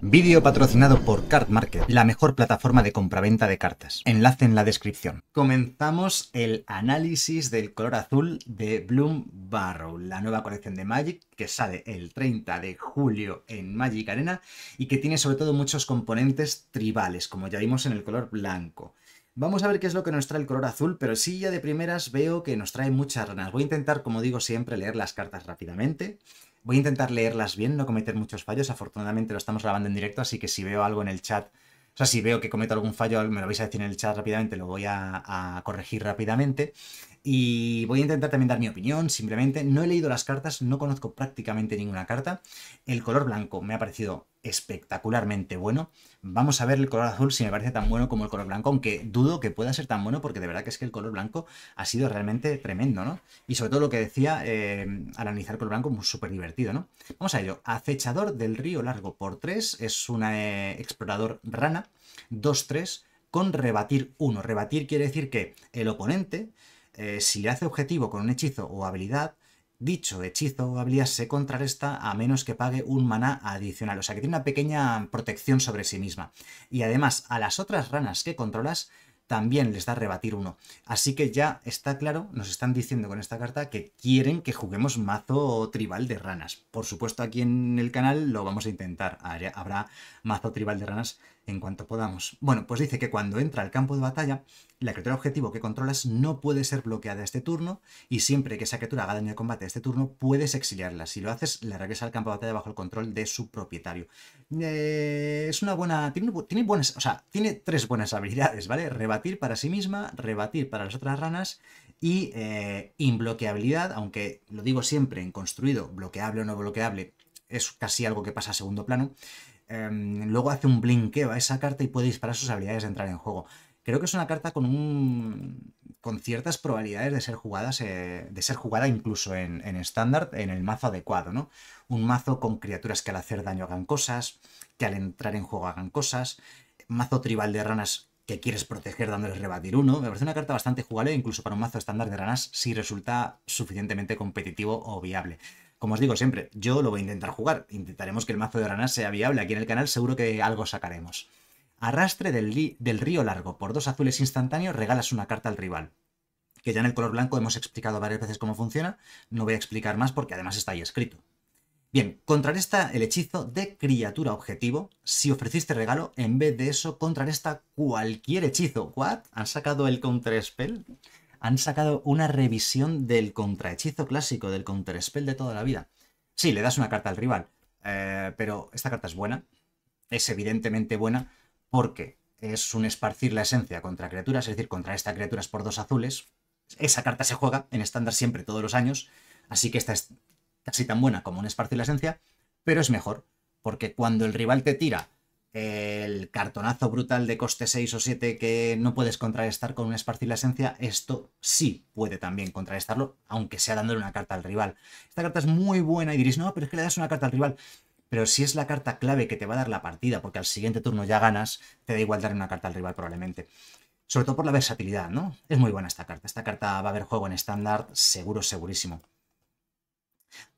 Vídeo patrocinado por Card Market, la mejor plataforma de compraventa de cartas. Enlace en la descripción. Comenzamos el análisis del color azul de Bloom Barrow, la nueva colección de Magic que sale el 30 de julio en Magic Arena y que tiene sobre todo muchos componentes tribales, como ya vimos en el color blanco. Vamos a ver qué es lo que nos trae el color azul, pero sí ya de primeras veo que nos trae muchas ranas. Voy a intentar, como digo siempre, leer las cartas rápidamente. Voy a intentar leerlas bien, no cometer muchos fallos. Afortunadamente lo estamos grabando en directo, así que si veo algo en el chat, o sea, si veo que cometo algún fallo, me lo vais a decir en el chat rápidamente, lo voy a, a corregir rápidamente. Y voy a intentar también dar mi opinión, simplemente no he leído las cartas, no conozco prácticamente ninguna carta. El color blanco me ha parecido espectacularmente bueno. Vamos a ver el color azul si me parece tan bueno como el color blanco, aunque dudo que pueda ser tan bueno porque de verdad que es que el color blanco ha sido realmente tremendo, ¿no? Y sobre todo lo que decía eh, al analizar el color blanco, súper divertido, ¿no? Vamos a ello. Acechador del río largo por 3 es un eh, explorador rana, 2-3, con rebatir 1. Rebatir quiere decir que el oponente, eh, si le hace objetivo con un hechizo o habilidad, Dicho hechizo o habilidad se contrarresta a menos que pague un maná adicional, o sea que tiene una pequeña protección sobre sí misma. Y además a las otras ranas que controlas también les da rebatir uno. Así que ya está claro, nos están diciendo con esta carta que quieren que juguemos mazo tribal de ranas. Por supuesto, aquí en el canal lo vamos a intentar. Habrá mazo tribal de ranas en cuanto podamos. Bueno, pues dice que cuando entra al campo de batalla, la criatura objetivo que controlas no puede ser bloqueada este turno y siempre que esa criatura haga daño de combate este turno puedes exiliarla. Si lo haces, la regresa al campo de batalla bajo el control de su propietario. Eh, es una buena... Tiene, buenas... O sea, tiene tres buenas habilidades, ¿vale? Rebatir para sí misma, rebatir para las otras ranas y eh, inbloqueabilidad, aunque lo digo siempre en construido, bloqueable o no bloqueable, es casi algo que pasa a segundo plano. Em, luego hace un blinqueo a esa carta y puede disparar sus habilidades de entrar en juego. Creo que es una carta con un. con ciertas probabilidades de ser eh, de ser jugada incluso en estándar, en, el mazo adecuado, ¿no? Un mazo con criaturas que al hacer daño hagan cosas, que al entrar en juego hagan cosas. Mazo tribal de ranas que quieres proteger dándoles rebatir uno. Me parece una carta bastante jugable, incluso para un mazo estándar de ranas, si resulta suficientemente competitivo o viable como os digo siempre, yo lo voy a intentar jugar. Intentaremos que el mazo de ranas sea viable. Aquí en el canal seguro que algo sacaremos. Arrastre del, del, río largo por dos azules instantáneos regalas una carta al rival. Que ya en el color blanco hemos explicado varias veces cómo funciona, no voy a explicar más porque además está ahí escrito. Bien, contrarresta el hechizo de criatura objetivo si ofreciste regalo, en vez de eso contrarresta cualquier hechizo. ¿What? ¿Han sacado el counter spell? Han sacado una revisión del contrahechizo clásico, del counter spell de toda la vida. Sí, le das una carta al rival, eh, pero esta carta es buena, es evidentemente buena, porque es un esparcir la esencia contra criaturas, es decir, contra esta criatura es por dos azules. Esa carta se juega en estándar siempre todos los años, así que esta es casi tan buena como un esparcir la esencia, pero es mejor, porque cuando el rival te tira el cartonazo brutal de coste 6 o 7 que no puedes contrarrestar con un esparcir la esencia, esto sí puede también contrarrestarlo, aunque sea dándole una carta al rival. Esta carta es muy buena y diréis, no, pero es que le das una carta al rival pero si es la carta clave que te va a dar la partida, porque al siguiente turno ya ganas, te da igual dar una carta al rival probablemente. Sobre todo por la versatilidad, ¿no? Es muy buena esta carta. Esta carta va a haber juego en estándar, seguro, segurísimo.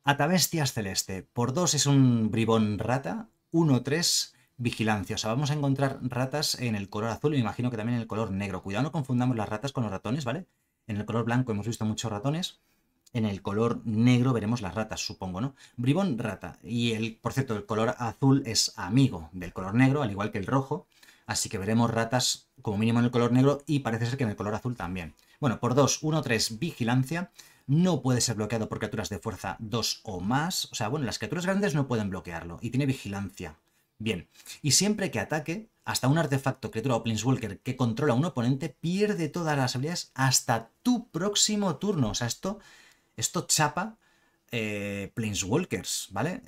Atabestias Celeste. Por 2 es un bribón rata. 1-3, vigilancia. O sea, vamos a encontrar ratas en el color azul y me imagino que también en el color negro. Cuidado, no confundamos las ratas con los ratones, ¿vale? En el color blanco hemos visto muchos ratones en el color negro veremos las ratas, supongo, ¿no? Bribón, rata. Y el, por cierto, el color azul es amigo del color negro, al igual que el rojo. Así que veremos ratas como mínimo en el color negro y parece ser que en el color azul también. Bueno, por 2, 1, 3, vigilancia. No puede ser bloqueado por criaturas de fuerza 2 o más. O sea, bueno, las criaturas grandes no pueden bloquearlo. Y tiene vigilancia. Bien. Y siempre que ataque, hasta un artefacto, criatura o planeswalker que controla a un oponente, pierde todas las habilidades hasta tu próximo turno. O sea, esto esto chapa eh, Planeswalkers, ¿vale?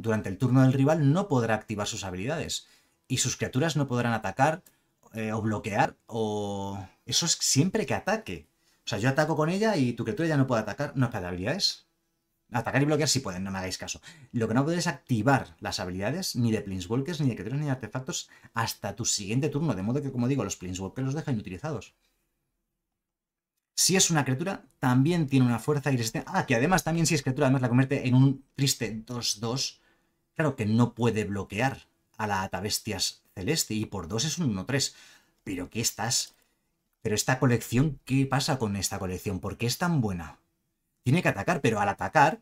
durante el turno del rival no podrá activar sus habilidades y sus criaturas no podrán atacar eh, o bloquear o... Eso es siempre que ataque. O sea, yo ataco con ella y tu criatura ya no puede atacar. No, de habilidades. Atacar y bloquear sí pueden, no me hagáis caso. Lo que no puedes es activar las habilidades ni de Planeswalkers, ni de criaturas, ni de artefactos hasta tu siguiente turno. De modo que, como digo, los Planeswalkers los dejan inutilizados. Si es una criatura, también tiene una fuerza y resistencia. Ah, que además también si es criatura, además la convierte en un triste 2-2. Claro que no puede bloquear a la Atabestias Celeste y por 2 es un 1-3. Pero ¿qué estás? Pero esta colección, ¿qué pasa con esta colección? ¿Por qué es tan buena? Tiene que atacar, pero al atacar,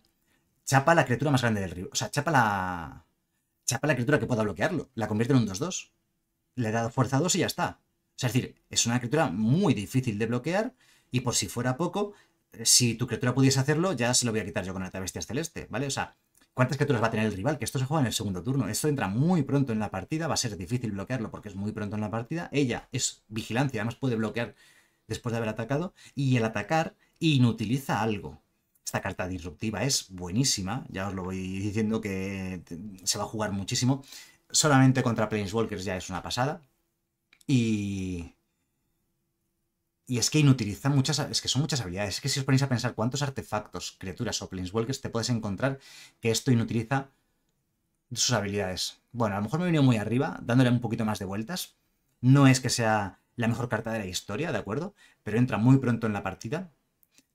chapa la criatura más grande del río. O sea, chapa la... Chapa la criatura que pueda bloquearlo. La convierte en un 2-2. Le da fuerza 2 y ya está. O sea, es decir, es una criatura muy difícil de bloquear y por si fuera poco, eh, si tu criatura pudiese hacerlo, ya se lo voy a quitar yo con la bestia celeste, ¿vale? O sea, ¿cuántas criaturas va a tener el rival? Que esto se juega en el segundo turno. Esto entra muy pronto en la partida, va a ser difícil bloquearlo porque es muy pronto en la partida. Ella es vigilancia, además puede bloquear después de haber atacado. Y el atacar inutiliza algo. Esta carta disruptiva es buenísima, ya os lo voy diciendo que se va a jugar muchísimo. Solamente contra Planeswalkers ya es una pasada. Y y es que inutiliza muchas, es que son muchas habilidades. Es que si os ponéis a pensar cuántos artefactos, criaturas o planeswalkers te puedes encontrar que esto inutiliza sus habilidades. Bueno, a lo mejor me he venido muy arriba, dándole un poquito más de vueltas. No es que sea la mejor carta de la historia, ¿de acuerdo? Pero entra muy pronto en la partida.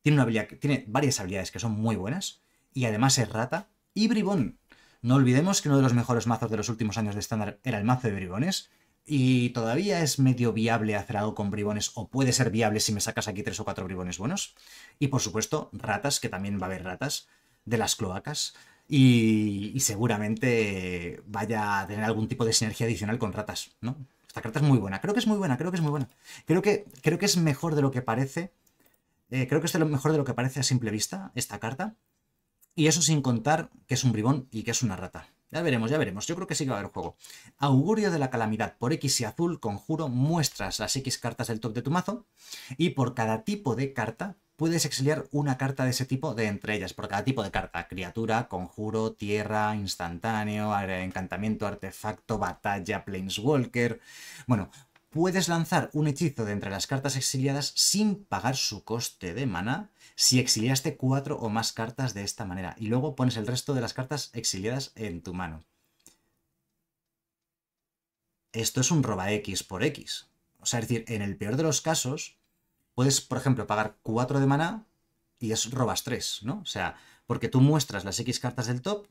Tiene, una tiene varias habilidades que son muy buenas. Y además es rata y bribón. No olvidemos que uno de los mejores mazos de los últimos años de estándar era el mazo de bribones. ¿Y todavía es medio viable hacer algo con bribones? ¿O puede ser viable si me sacas aquí tres o cuatro bribones buenos? Y por supuesto, ratas, que también va a haber ratas de las cloacas. Y, seguramente vaya a tener algún tipo de sinergia adicional con ratas, ¿no? Esta carta es muy buena, creo que es muy buena, creo que es muy buena. Creo que, creo que es mejor de lo que parece. Eh, creo que es lo mejor de lo que parece a simple vista esta carta. Y eso sin contar que es un bribón y que es una rata. Ya veremos, ya veremos. Yo creo que sí que va a haber juego. Augurio de la Calamidad. Por X y azul, conjuro, muestras las X cartas del top de tu mazo. Y por cada tipo de carta, puedes exiliar una carta de ese tipo de entre ellas. Por cada tipo de carta. Criatura, conjuro, tierra, instantáneo, encantamiento, artefacto, batalla, planeswalker... Bueno, puedes lanzar un hechizo de entre las cartas exiliadas sin pagar su coste de mana si exiliaste cuatro o más cartas de esta manera. Y luego pones el resto de las cartas exiliadas en tu mano. Esto es un roba X por X. O sea, es decir, en el peor de los casos, puedes, por ejemplo, pagar 4 de maná y es robas 3, ¿no? O sea, porque tú muestras las X cartas del top.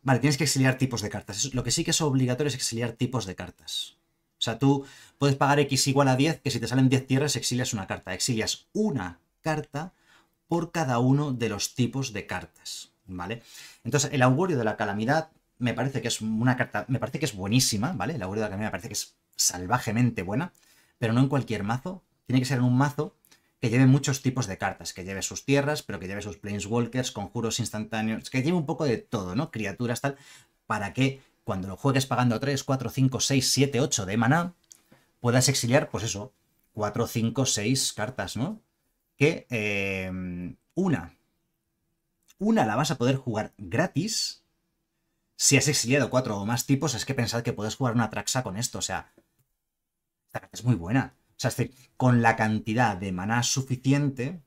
Vale, tienes que exiliar tipos de cartas. Lo que sí que es obligatorio es exiliar tipos de cartas. O sea, tú puedes pagar X igual a 10, que si te salen 10 tierras exilias una carta. Exilias una carta por cada uno de los tipos de cartas, ¿vale? Entonces, el augurio de la calamidad me parece que es una carta, me parece que es buenísima, ¿vale? El augurio de la calamidad me parece que es salvajemente buena, pero no en cualquier mazo, tiene que ser en un mazo que lleve muchos tipos de cartas, que lleve sus tierras, pero que lleve sus planeswalkers, conjuros instantáneos, que lleve un poco de todo, ¿no? Criaturas tal, para que cuando lo juegues pagando 3, 4, 5, 6, 7, 8 de maná, puedas exiliar, pues eso, 4, 5, 6 cartas, ¿no? que eh, una, una la vas a poder jugar gratis. Si has exiliado cuatro o más tipos, es que pensad que puedes jugar una Traxa con esto. O sea, esta carta es muy buena. O sea, es decir, con la cantidad de maná suficiente,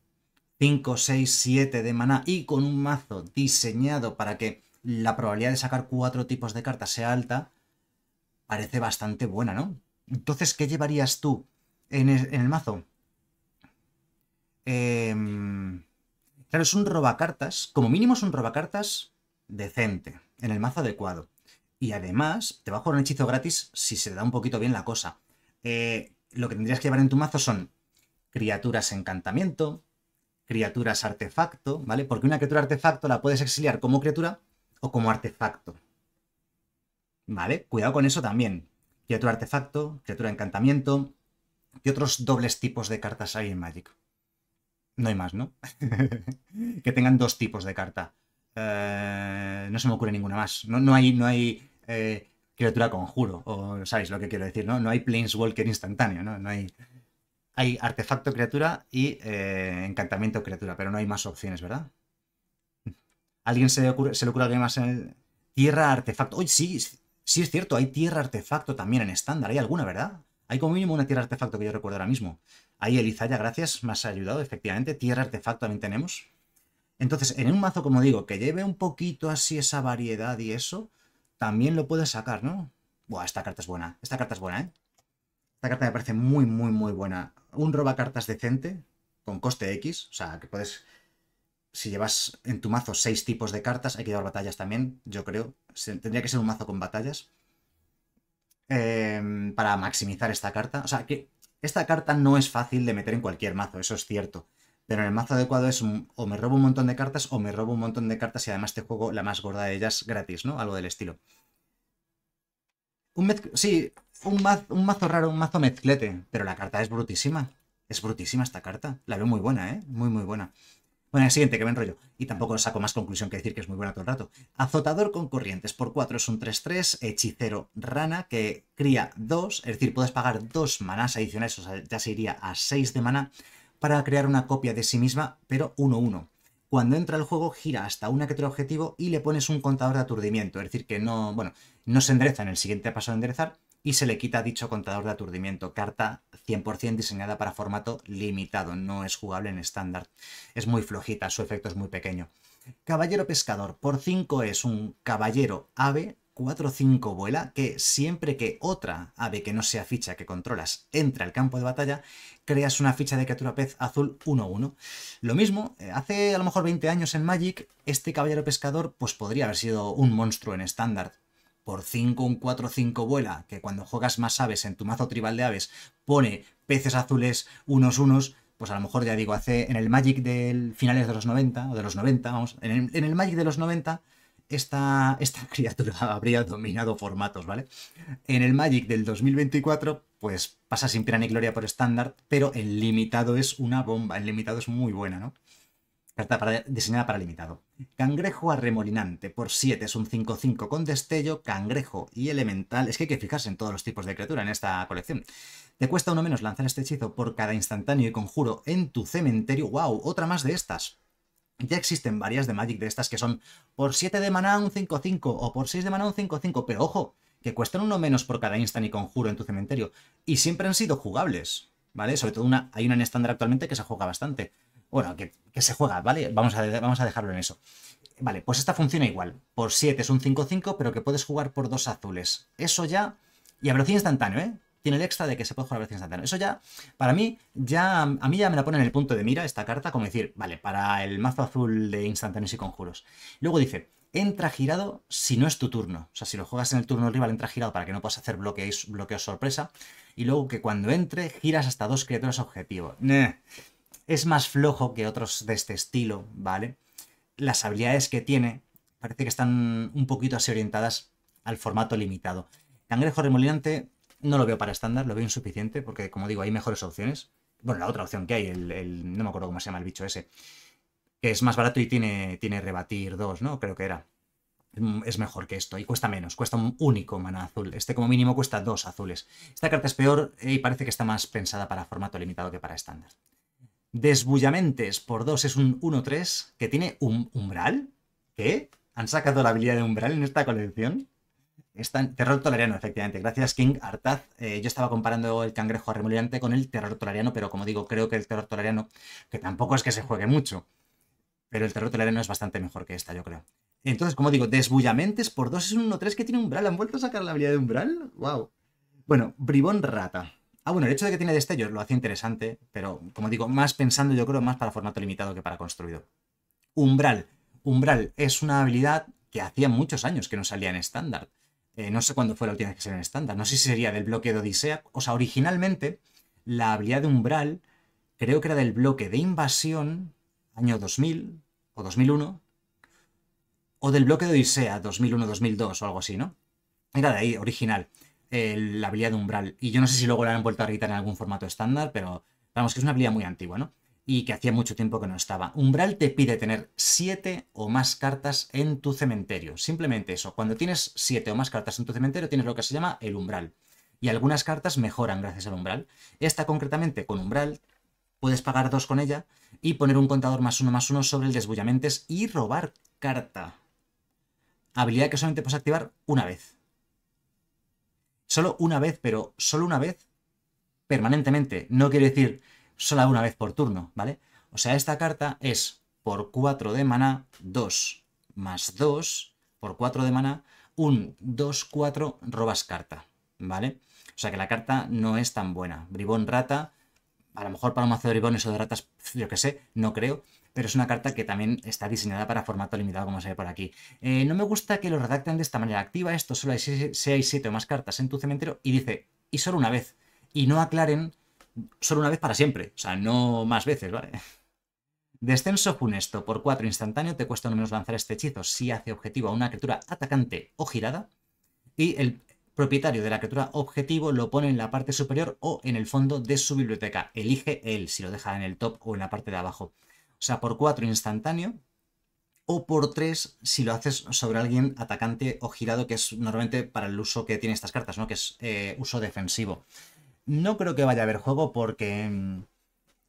5, 6, 7 de maná, y con un mazo diseñado para que la probabilidad de sacar cuatro tipos de cartas sea alta, parece bastante buena, ¿no? Entonces, ¿qué llevarías tú en e-, el mazo? Em, claro, es un robacartas, como mínimo es un robacartas decente, en el mazo adecuado. Y además, te va a jugar un hechizo gratis si se te da un poquito bien la cosa. Eh, lo que tendrías que llevar en tu mazo son criaturas encantamiento, criaturas artefacto, ¿vale? Porque una criatura artefacto la puedes exiliar como criatura o como artefacto. ¿Vale? Cuidado con eso también. Criatura artefacto, criatura encantamiento. y otros dobles tipos de cartas hay en Magic? no hay más, ¿no? que tengan dos tipos de carta. Eh, no se me ocurre ninguna más. No, no hay, no hay eh, criatura conjuro, o sabéis lo que quiero decir, ¿no? No hay Planeswalker instantáneo, ¿no? No hay. Hay artefacto criatura y eh, encantamiento criatura, pero no hay más opciones, ¿verdad? ¿Alguien se, se le ocurre alguien más en Tierra artefacto. Oye, sí, sí es cierto, hay tierra artefacto también en estándar. Hay alguna, ¿verdad? Hay como mínimo una tierra artefacto que yo recuerdo ahora mismo. Ahí ya gracias, me has ayudado, efectivamente. Tierra Artefacto también tenemos. Entonces, en un mazo, como digo, que lleve un poquito así esa variedad y eso, también lo puedes sacar, ¿no? Buah, esta carta es buena. Esta carta es buena, ¿eh? Esta carta me parece muy, muy, muy buena. Un roba cartas decente, con coste X, o sea, que puedes... Si llevas en tu mazo seis tipos de cartas, hay que llevar batallas también, yo creo. Tendría que ser un mazo con batallas. Em, para maximizar esta carta. O sea, que esta carta no es fácil de meter en cualquier mazo, eso es cierto. Pero en el mazo adecuado es o me robo un montón de cartas o me robo un montón de cartas y además te juego la más gorda de ellas gratis, ¿no? Algo del estilo. Sí, un un mazo raro, un mazo mezclete. Pero la carta es brutísima. Es brutísima esta carta. La veo muy buena, ¿eh? Muy, muy buena. Bueno, el siguiente, que me enrollo. Y tampoco saco más conclusión que decir que es muy buena todo el rato. Azotador con corrientes por 4 es un 3-3, hechicero rana que cría 2, es decir, puedes pagar 2 manás adicionales, o sea, ya se iría a 6 de mana para crear una copia de sí misma, pero 1-1. Cuando entra al juego, gira hasta una que tiene objetivo y le pones un contador de aturdimiento, es decir, que no, bueno, no se endereza en el siguiente paso de enderezar, y se le quita dicho contador de aturdimiento. Carta 100% diseñada para formato limitado, no es jugable en estándar. Es muy flojita, su efecto es muy pequeño. Caballero pescador, por 5 es un caballero ave 4-5 vuela que siempre que otra ave que no sea ficha que controlas entra al campo de batalla, creas una ficha de criatura pez azul 1-1. Lo mismo, eh, hace a lo mejor 20 años en Magic, este caballero pescador pues podría haber sido un monstruo en estándar, por 5 un 4-5 vuela, que cuando juegas más aves en tu mazo tribal de aves pone peces azules unos unos, pues a lo mejor ya digo, hace en el Magic del finales de los 90, o de los 90, vamos, en el, Magic de los 90 esta, esta, criatura habría dominado formatos, ¿vale? En el Magic del 2024, pues pasa sin pena ni gloria por estándar, pero el limitado es una bomba, el limitado es muy buena, ¿no? Carta diseñada para limitado. Cangrejo arremolinante por 7 es un 5-5 con destello, cangrejo y elemental. Es que hay que fijarse en todos los tipos de criatura en esta colección. Te cuesta uno menos lanzar este hechizo por cada instantáneo y conjuro en tu cementerio. ¡Wow! Otra más de estas. Ya existen varias de Magic de estas que son por 7 de maná un 5-5 o por 6 de maná un 5-5, pero ojo, que cuestan uno menos por cada instant y conjuro en tu cementerio. Y siempre han sido jugables, ¿vale? Sobre todo una, hay una en estándar actualmente que se juega bastante bueno, que, se juega, ¿vale? Vamos a, vamos a dejarlo en eso. Vale, pues esta funciona igual. Por 7 es un 5-5, pero que puedes jugar por dos azules. Eso ya... Y a velocidad instantánea, ¿eh? Tiene el extra de que se puede jugar a velocidad instantánea. Eso ya, para mí, ya a mí ya me la pone en el punto de mira esta carta, como decir, vale, para el mazo azul de instantáneos y conjuros. Luego dice, entra girado si no es tu turno. O sea, si lo juegas en el turno rival, entra girado para que no puedas hacer bloqueos, sorpresa. Y luego que cuando entre, giras hasta dos criaturas objetivo es más flojo que otros de este estilo, ¿vale? Las habilidades que tiene parece que están un poquito así orientadas al formato limitado. Cangrejo remolinante no lo veo para estándar, lo veo insuficiente porque, como digo, hay mejores opciones. Bueno, la otra opción que hay, el, no me acuerdo cómo se llama el bicho ese, que es más barato y tiene, tiene rebatir dos, ¿no? Creo que era. Es mejor que esto y cuesta menos, cuesta un único mana azul. Este como mínimo cuesta dos azules. Esta carta es peor eh, y parece que está más pensada para formato limitado que para estándar. Desbullamentes por 2 es un 1-3 que tiene un umbral. ¿Qué? ¿Han sacado la habilidad de umbral en esta colección? terror Tolariano, efectivamente. Gracias, King Artaz. Eh, yo estaba comparando el cangrejo arremolinante con el terror Tolariano, pero como digo, creo que el terror Tolariano, que tampoco es que se juegue mucho, pero el terror Tolariano es bastante mejor que esta, yo creo. Entonces, como digo, desbullamentes por 2 es un 1-3 que tiene umbral. ¿Han vuelto a sacar la habilidad de umbral? ¡Wow! Bueno, bribón rata. Ah, bueno, el hecho de que tiene destello lo hace interesante, pero como digo, más pensando yo creo más para formato limitado que para construido. Umbral. Umbral es una habilidad que hacía muchos años que no salía en estándar. Eh, no sé cuándo fue la última vez que salió en estándar. No sé si sería del bloque de Odisea. O sea, originalmente la habilidad de Umbral creo que era del bloque de invasión año 2000 o 2001 o del bloque de Odisea 2001-2002 o algo así, ¿no? Era de ahí, original la habilidad de umbral. Y yo no sé si luego la han vuelto a editar en algún formato estándar, pero vamos, que es una habilidad muy antigua, ¿no? Y que hacía mucho tiempo que no estaba. Umbral te pide tener 7 o más cartas en tu cementerio. Simplemente eso. Cuando tienes 7 o más cartas en tu cementerio, tienes lo que se llama el umbral. Y algunas cartas mejoran gracias al umbral. Esta concretamente con umbral puedes pagar dos con ella y poner un contador más uno más uno sobre el desbullamentes y robar carta. Habilidad que solamente puedes activar una vez solo una vez, pero solo una vez permanentemente. No quiere decir solo una vez por turno, ¿vale? O sea, esta carta es por 4 de mana 2 más 2, por 4 de mana un 2-4 robas carta, ¿vale? O sea que la carta no es tan buena. Bribón rata, a lo mejor para un mazo de bribones o de ratas, yo qué sé, no creo, pero es una carta que también está diseñada para formato limitado, como se ve por aquí. Eh, no me gusta que lo redacten de esta manera activa, esto solo hay 6, 7 o más cartas en tu cementerio, y dice, y solo una vez. Y no aclaren solo una vez para siempre, o sea, no más veces, ¿vale? Descenso funesto por 4 instantáneo, te cuesta no menos lanzar este hechizo si hace objetivo a una criatura atacante o girada. Y el propietario de la criatura objetivo lo pone en la parte superior o en el fondo de su biblioteca. Elige él si lo deja en el top o en la parte de abajo. O sea, por 4 instantáneo, o por 3 si lo haces sobre alguien atacante o girado, que es normalmente para el uso que tiene estas cartas, ¿no? Que es eh, uso defensivo. No creo que vaya a haber juego porque, mm,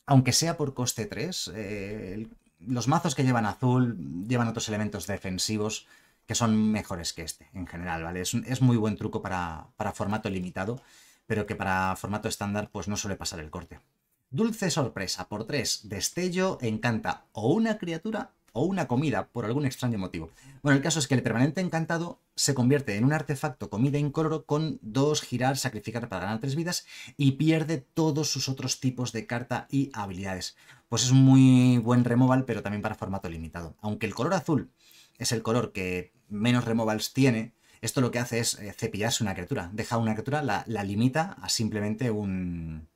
aunque sea por coste 3, eh, los mazos que llevan azul llevan otros elementos defensivos que son mejores que este en general, ¿vale? Es, muy buen truco para, para formato limitado, pero que para formato estándar pues no suele pasar el corte. Dulce sorpresa por 3, destello, encanta o una criatura o una comida por algún extraño motivo. Bueno, el caso es que el permanente encantado se convierte en un artefacto comida incoloro con 2 girar, sacrificar para ganar 3 vidas y pierde todos sus otros tipos de carta y habilidades. Pues es un muy buen removal, pero también para formato limitado. Aunque el color azul es el color que menos removals tiene, esto lo que hace es eh, cepillarse una criatura. Deja una criatura, la limita a simplemente un,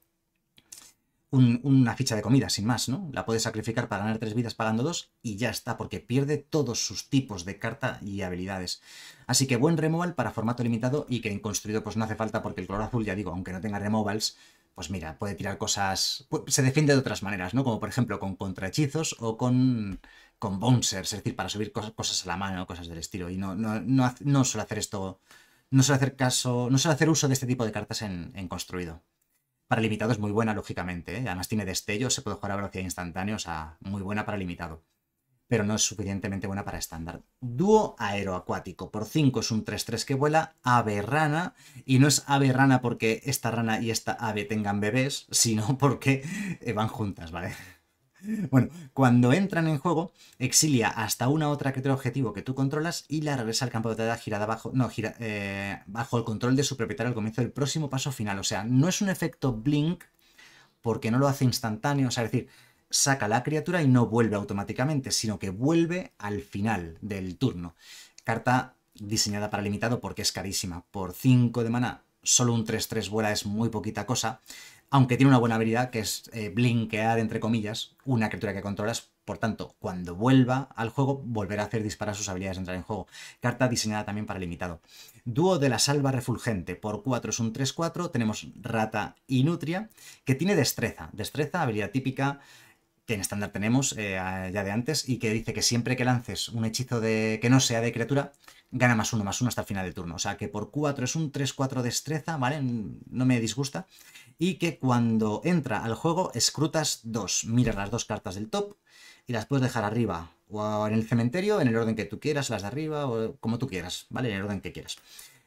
una ficha de comida, sin más, ¿no? La puede sacrificar para ganar tres vidas pagando dos y ya está, porque pierde todos sus tipos de carta y habilidades. Así que buen removal para formato limitado y que en construido pues no hace falta porque el color azul, ya digo, aunque no tenga removals, pues mira, puede tirar cosas... Se defiende de otras maneras, ¿no? Como por ejemplo con contrahechizos o con, con bouncers, es decir, para subir cosas, a la mano o cosas del estilo. Y no, no, suele hacer esto... No suele hacer caso... No suele hacer uso de este tipo de cartas en construido. Para limitado es muy buena, lógicamente. ¿eh? Además tiene destello, se puede jugar a velocidad instantánea, o sea, muy buena para limitado. Pero no es suficientemente buena para estándar. Dúo aeroacuático. Por 5 es un 3-3 que vuela, ave rana. Y no es ave rana porque esta rana y esta ave tengan bebés, sino porque eh, van juntas, ¿vale? Bueno, cuando entran en juego, exilia hasta una otra criatura objetivo que tú controlas y la regresa al campo de batalla girada bajo, no, eh, bajo el control de su propietario al comienzo del próximo paso final. O sea, no es un efecto blink porque no lo hace instantáneo, o sea, es decir, saca la criatura y no vuelve automáticamente, sino que vuelve al final del turno. Carta diseñada para limitado porque es carísima. Por 5 de mana, solo un 3-3 vuela es muy poquita cosa aunque tiene una buena habilidad que es eh, blinkear, entre comillas, una criatura que controlas. Por tanto, cuando vuelva al juego, volverá a hacer disparar sus habilidades de entrar en juego. Carta diseñada también para limitado. Dúo de la Salva Refulgente. Por 4 es un 3-4. Tenemos Rata y Nutria, que tiene destreza. Destreza, habilidad típica, que en estándar tenemos eh, ya de antes, y que dice que siempre que lances un hechizo de que no sea de criatura, gana más uno, más uno hasta el final del turno. O sea que por 4 es un 3-4 destreza, ¿vale? No me disgusta. Y que cuando entra al juego, escrutas dos, miras las dos cartas del top y las puedes dejar arriba o en el cementerio, en el orden que tú quieras, las de arriba o como tú quieras, ¿vale? En el orden que quieras.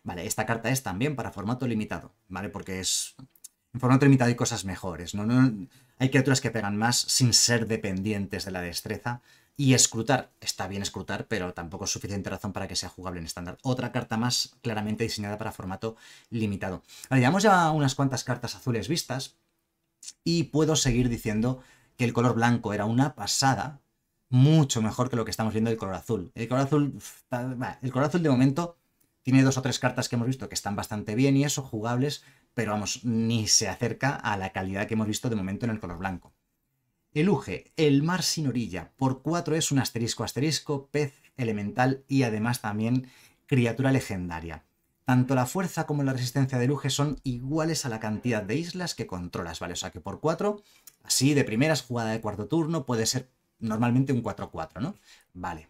Vale, esta carta es también para formato limitado, ¿vale? Porque es por formato limitado hay cosas mejores. ¿no? No, hay criaturas que pegan más sin ser dependientes de la destreza. Y escrutar, está bien escrutar, pero tampoco es suficiente razón para que sea jugable en estándar. Otra carta más claramente diseñada para formato limitado. Vale, llevamos ya unas cuantas cartas azules vistas y puedo seguir diciendo que el color blanco era una pasada, mucho mejor que lo que estamos viendo del color azul. El color azul, el color azul de momento tiene dos o tres cartas que hemos visto que están bastante bien y eso, jugables, pero vamos, ni se acerca a la calidad que hemos visto de momento en el color blanco. El Uge, el mar sin orilla, por 4 es un asterisco asterisco, pez elemental y además también criatura legendaria. Tanto la fuerza como la resistencia del Uge son iguales a la cantidad de islas que controlas, ¿vale? O sea que por 4, así de primeras, jugada de cuarto turno, puede ser normalmente un 4-4, ¿no? Vale.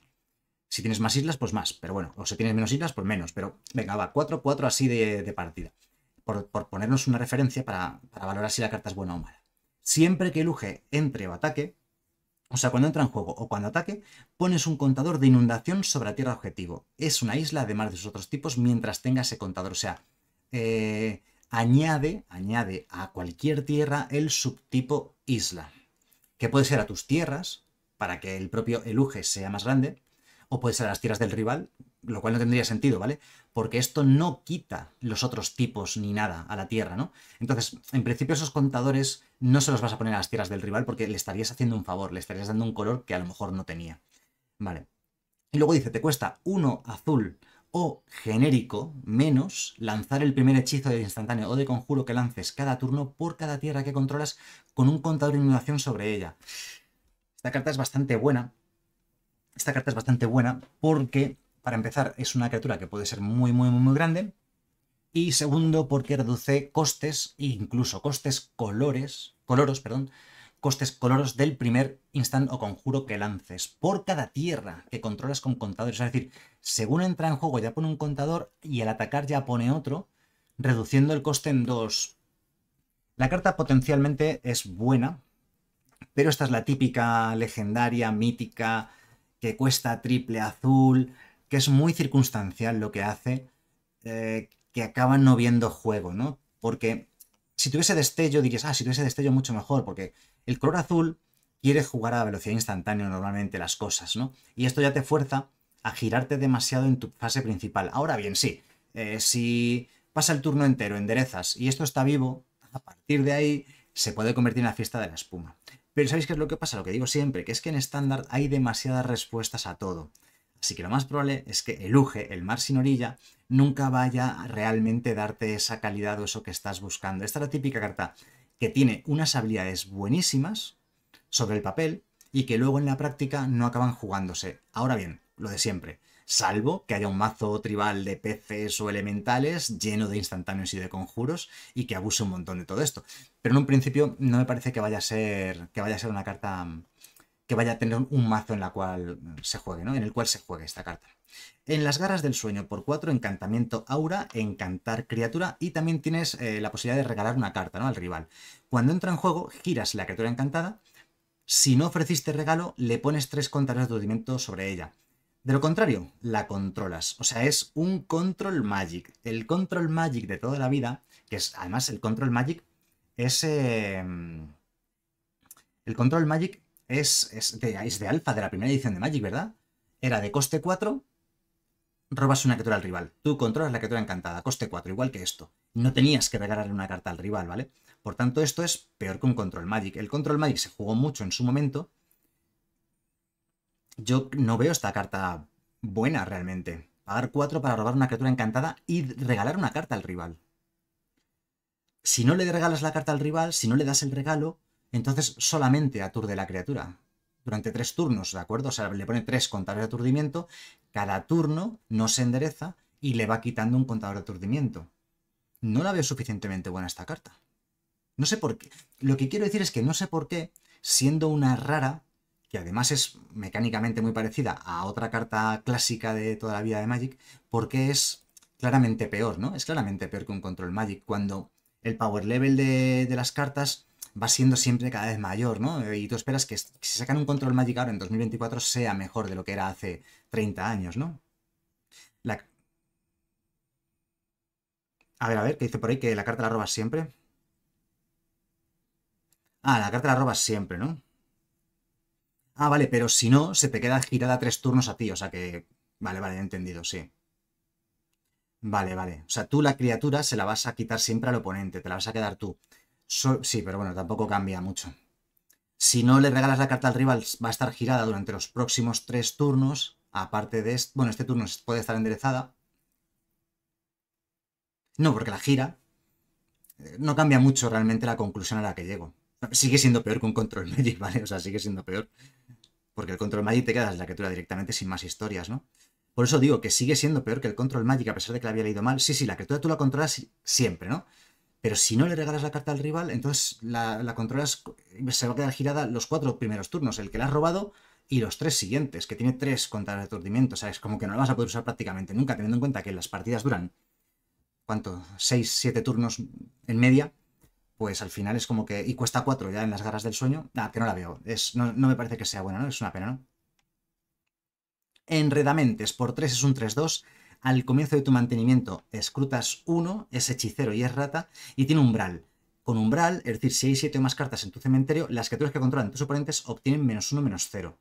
Si tienes más islas, pues más, pero bueno, o si tienes menos islas, pues menos, pero venga, va, 4-4 así de partida por, ponernos una referencia para, para, valorar si la carta es buena o mala. Siempre que el entre o ataque, o sea, cuando entra en juego o cuando ataque, pones un contador de inundación sobre la tierra objetivo. Es una isla, además de sus otros tipos, mientras tenga ese contador. O sea, eh, añade, añade a cualquier tierra el subtipo isla, que puede ser a tus tierras, para que el propio eluge sea más grande, o puede ser a las tierras del rival, lo cual no tendría sentido, ¿vale? Porque esto no quita los otros tipos ni nada a la tierra, ¿no? Entonces, en principio esos contadores no se los vas a poner a las tierras del rival porque le estarías haciendo un favor, le estarías dando un color que a lo mejor no tenía, ¿vale? Y luego dice, te cuesta uno azul o genérico menos lanzar el primer hechizo de instantáneo o de conjuro que lances cada turno por cada tierra que controlas con un contador de inundación sobre ella. Esta carta es bastante buena. Esta carta es bastante buena porque para empezar, es una criatura que puede ser muy, muy, muy, muy grande. Y segundo, porque reduce costes, incluso costes colores, coloros, perdón, costes coloros del primer instant o conjuro que lances por cada tierra que controlas con contadores. Es decir, según entra en juego ya pone un contador y al atacar ya pone otro, reduciendo el coste en dos. La carta potencialmente es buena, pero esta es la típica legendaria, mítica, que cuesta triple azul, que es muy circunstancial lo que hace, eh, que acaban no viendo juego, ¿no? Porque si tuviese destello dirías, ah, si tuviese destello mucho mejor, porque el color azul quiere jugar a velocidad instantánea normalmente las cosas, ¿no? Y esto ya te fuerza a girarte demasiado en tu fase principal. Ahora bien, sí, eh, si pasa el turno entero, enderezas y esto está vivo, a partir de ahí se puede convertir en la fiesta de la espuma. Pero ¿sabéis qué es lo que pasa? Lo que digo siempre, que es que en estándar hay demasiadas respuestas a todo. Así que lo más probable es que el UGE, el mar sin orilla, nunca vaya a realmente darte esa calidad o eso que estás buscando. Esta es la típica carta que tiene unas habilidades buenísimas sobre el papel y que luego en la práctica no acaban jugándose. Ahora bien, lo de siempre. Salvo que haya un mazo tribal de peces o elementales lleno de instantáneos y de conjuros y que abuse un montón de todo esto. Pero en un principio no me parece que vaya a ser, que vaya a ser una carta que vaya a tener un mazo en la cual se juegue, ¿no? En el cual se juegue esta carta. En las garras del sueño por 4, encantamiento aura, encantar criatura y también tienes eh, la posibilidad de regalar una carta ¿no? al rival. Cuando entra en juego, giras la criatura encantada. Si no ofreciste regalo, le pones 3 contadores de hundimiento sobre ella. De lo contrario, la controlas. O sea, es un control magic. El control magic de toda la vida, que es además el control magic, es... Em, el control magic es, de, de alfa, de la primera edición de Magic, ¿verdad? Era de coste 4, robas una criatura al rival. Tú controlas la criatura encantada, coste 4, igual que esto. No tenías que regalarle una carta al rival, ¿vale? Por tanto, esto es peor que un Control Magic. El Control Magic se jugó mucho en su momento. Yo no veo esta carta buena realmente. Pagar 4 para robar una criatura encantada y regalar una carta al rival. Si no le regalas la carta al rival, si no le das el regalo, entonces solamente aturde la criatura. Durante tres turnos, ¿de acuerdo? O sea, le pone tres contadores de aturdimiento, cada turno no se endereza y le va quitando un contador de aturdimiento. No la veo suficientemente buena esta carta. No sé por qué. Lo que quiero decir es que no sé por qué, siendo una rara, que además es mecánicamente muy parecida a otra carta clásica de toda la vida de Magic, porque es claramente peor, ¿no? Es claramente peor que un control Magic, cuando el power level de, de las cartas va siendo siempre cada vez mayor, ¿no? Y tú esperas que, si sacan un control Magic ahora en 2024 sea mejor de lo que era hace 30 años, ¿no? A ver, a ver, ¿qué dice por ahí que la carta la robas siempre. Ah, la carta la robas siempre, ¿no? Ah, vale, pero si no, se te queda girada tres turnos a ti, o sea que... Vale, vale, he entendido, sí. Vale, vale. O sea, tú la criatura se la vas a quitar siempre al oponente, te la vas a quedar tú sí, pero bueno, tampoco cambia mucho. Si no le regalas la carta al rival, va a estar girada durante los próximos tres turnos. Aparte de esto bueno, este turno puede estar enderezada. No, porque la gira. Eh, no cambia mucho realmente la conclusión a la que llego. Sigue siendo peor con control magic, ¿vale? O sea, sigue siendo peor. Porque el control magic te quedas en la criatura directamente sin más historias, ¿no? Por eso digo que sigue siendo peor que el control magic, a pesar de que la había leído mal. Sí, sí, la criatura tú la controlas siempre, ¿no? Pero si no le regalas la carta al rival, entonces la, la controlas, se va a quedar girada los cuatro primeros turnos, el que la has robado y los tres siguientes, que tiene tres contra el aturdimiento. O sea, es como que no la vas a poder usar prácticamente nunca, teniendo en cuenta que las partidas duran, ¿cuánto? 6, 7 turnos en media. Pues al final es como que. Y cuesta 4 ya en las garras del sueño. Nada, ah, que no la veo. Es, no, me parece que sea buena, ¿no? Es una pena, ¿no? Enredamentes por 3 es un 3-2. Al comienzo de tu mantenimiento escrutas 1, es hechicero y es rata, y tiene umbral. Con umbral, es decir, si hay 7 o más cartas en tu cementerio, las criaturas que controlan tus oponentes obtienen menos 1, menos 0.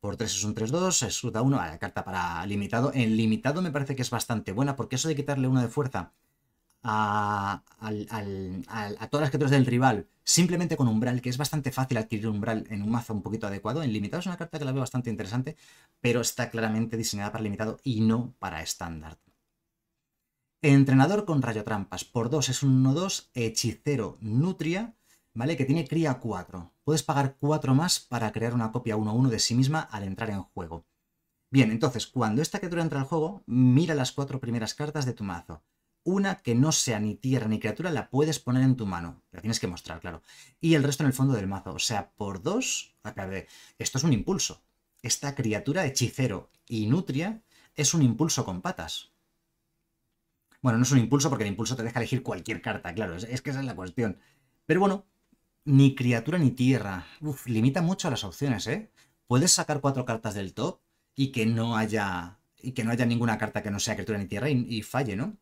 Por 3 es un 3-2, escruta 1, a la carta para limitado. En limitado me parece que es bastante buena, porque eso de quitarle 1 de fuerza a, todas las criaturas del rival simplemente con umbral, que es bastante fácil adquirir umbral en un mazo un poquito adecuado. En limitado es una carta que la veo bastante interesante, pero está claramente diseñada para limitado y no para estándar. Entrenador con rayo trampas. Por 2 es un 1-2, hechicero nutria, ¿vale? Que tiene cría 4. Puedes pagar 4 más para crear una copia 1-1 de sí misma al entrar en juego. Bien, entonces, cuando esta criatura entra al juego, mira las cuatro primeras cartas de tu mazo. Una que no sea ni tierra ni criatura la puedes poner en tu mano. La tienes que mostrar, claro. Y el resto en el fondo del mazo. O sea, por dos, de. Esto es un impulso. Esta criatura hechicero y nutria es un impulso con patas. Bueno, no es un impulso porque el impulso te deja elegir cualquier carta, claro. Es, que esa es la cuestión. Pero bueno, ni criatura ni tierra. Uf, limita mucho las opciones, ¿eh? Puedes sacar cuatro cartas del top y que no haya y que no haya ninguna carta que no sea criatura ni tierra y falle, ¿no?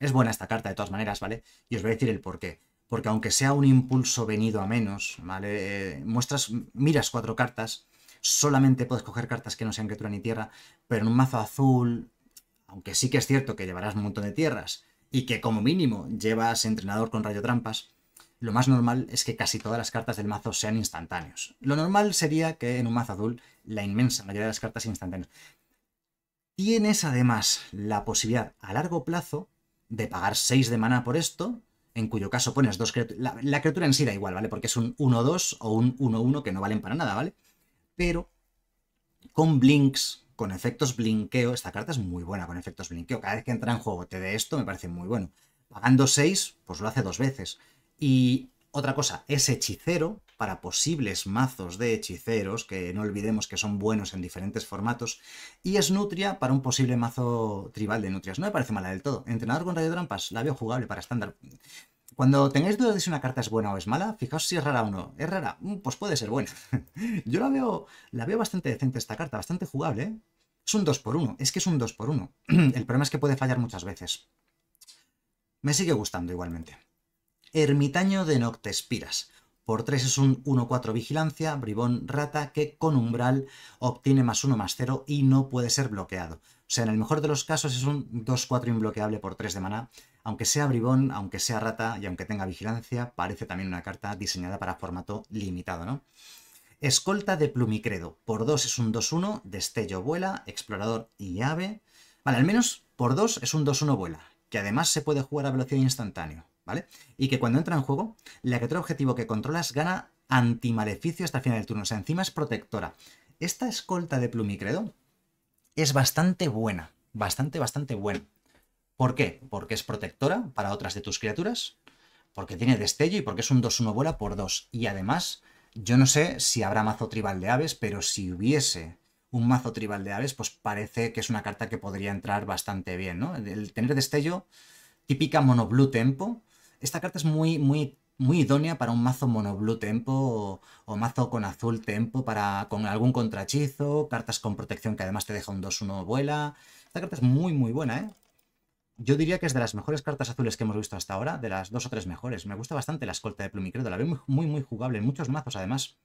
Es buena esta carta de todas maneras, ¿vale? Y os voy a decir el por qué. Porque aunque sea un impulso venido a menos, ¿vale? Eh, muestras, miras cuatro cartas, solamente puedes coger cartas que no sean criatura ni tierra, pero en un mazo azul, aunque sí que es cierto que llevarás un montón de tierras y que como mínimo llevas entrenador con rayo trampas, lo más normal es que casi todas las cartas del mazo sean instantáneos. Lo normal sería que en un mazo azul la inmensa mayoría de las cartas sean instantáneas. Tienes además la posibilidad a largo plazo de pagar 6 de mana por esto, en cuyo caso pones dos criaturas. La, criatura en sí da igual, ¿vale? Porque es un 1-2 o un 1-1 que no valen para nada, ¿vale? Pero con blinks, con efectos blinqueo, esta carta es muy buena con efectos blinqueo. Cada vez que entra en juego te dé esto, me parece muy bueno. Pagando 6, pues lo hace dos veces. Y otra cosa, es hechicero, para posibles mazos de hechiceros, que no olvidemos que son buenos en diferentes formatos, y es Nutria para un posible mazo tribal de Nutrias. No me parece mala del todo. Entrenador con trampas la veo jugable para estándar. Cuando tengáis dudas de si una carta es buena o es mala, fijaos si es rara o no. ¿Es rara? Mm, pues puede ser buena. Yo la veo, la veo bastante decente esta carta, bastante jugable. ¿eh? Es un 2x1, es que es un 2x1. El problema es que puede fallar muchas veces. Me sigue gustando igualmente. Ermitaño de Noctespiras. Por 3 es un 1-4 vigilancia, bribón rata, que con umbral obtiene más 1 más 0 y no puede ser bloqueado. O sea, en el mejor de los casos es un 2-4 imbloqueable por 3 de maná. Aunque sea bribón, aunque sea rata y aunque tenga vigilancia, parece también una carta diseñada para formato limitado, ¿no? Escolta de Plumicredo. Por 2 es un 2-1, destello vuela, explorador y ave. Vale, al menos por 2 es un 2-1 vuela, que además se puede jugar a velocidad instantánea. ¿vale? Y que cuando entra en juego, la criatura objetivo que controlas gana antimaleficio hasta el final del turno. O sea, encima es protectora. Esta escolta de Plumicredo es bastante buena. Bastante, bastante buena. ¿Por qué? Porque es protectora para otras de tus criaturas, porque tiene destello y porque es un 2-1 vuela por 2. Y además, yo no sé si habrá mazo tribal de aves, pero si hubiese un mazo tribal de aves, pues parece que es una carta que podría entrar bastante bien, ¿no? El tener destello, típica mono blue tempo, esta carta es muy, muy, muy idónea para un mazo monoblue tempo o, mazo con azul tempo para, con algún contrachizo, cartas con protección que además te deja un 2-1 vuela. Esta carta es muy, muy buena, ¿eh? Yo diría que es de las mejores cartas azules que hemos visto hasta ahora, de las dos o tres mejores. Me gusta bastante la escolta de Plumicredo, la veo muy, muy, muy jugable en muchos mazos además.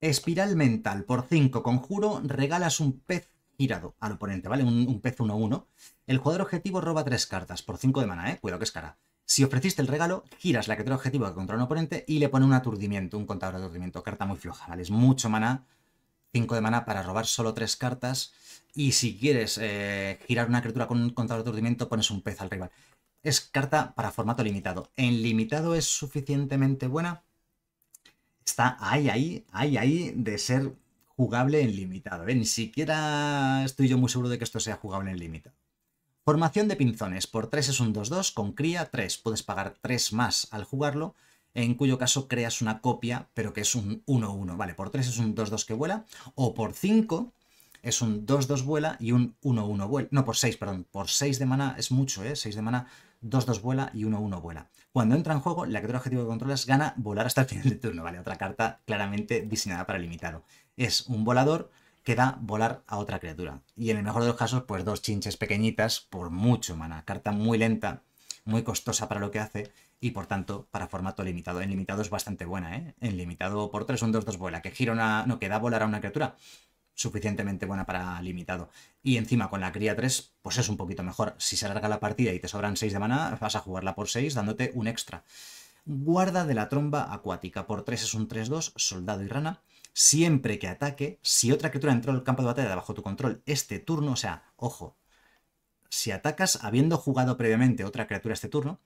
Espiral mental, por 5 conjuro, regalas un pez girado al ah, oponente, ¿vale? Un, pez 1-1. El jugador objetivo roba 3 cartas por 5 de mana, ¿eh? Cuidado que es cara. Si ofreciste el regalo, giras la criatura objetivo contra un oponente y le pone un aturdimiento, un contador de aturdimiento. Carta muy floja, ¿vale? Es mucho mana, 5 de mana para robar solo 3 cartas. Y si quieres eh, girar una criatura con un contador de aturdimiento, pones un pez al rival. Es carta para formato limitado. En limitado es suficientemente buena. Está ahí, ahí, ahí, ahí de ser jugable en limitado. ¿eh? Ni siquiera estoy yo muy seguro de que esto sea jugable en limitado. Formación de pinzones. Por 3 es un 2-2, con cría 3. Puedes pagar 3 más al jugarlo, en cuyo caso creas una copia, pero que es un 1-1. Vale, por 3 es un 2-2 que vuela, o por 5 es un 2-2 vuela y un 1-1 vuela. No, por 6, perdón. Por 6 de mana es mucho, ¿eh? 6 de mana, 2-2 vuela y 1-1 vuela. Cuando entra en juego, la criatura objetivo que controlas gana volar hasta el final del turno, ¿vale? Otra carta claramente diseñada para limitarlo es un volador que da volar a otra criatura. Y en el mejor de los casos, pues dos chinches pequeñitas por mucho mana. Carta muy lenta, muy costosa para lo que hace y por tanto para formato limitado. En limitado es bastante buena, ¿eh? En limitado por 3, un 2-2 vuela, que gira no, que da volar a una criatura. Suficientemente buena para limitado. Y encima con la cría 3, pues es un poquito mejor. Si se alarga la partida y te sobran 6 de mana, vas a jugarla por 6 dándote un extra. Guarda de la tromba acuática. Por 3 es un 3-2, soldado y rana siempre que ataque, si otra criatura entró al campo de batalla bajo tu control este turno, o sea, ojo, si atacas habiendo jugado previamente otra criatura este turno,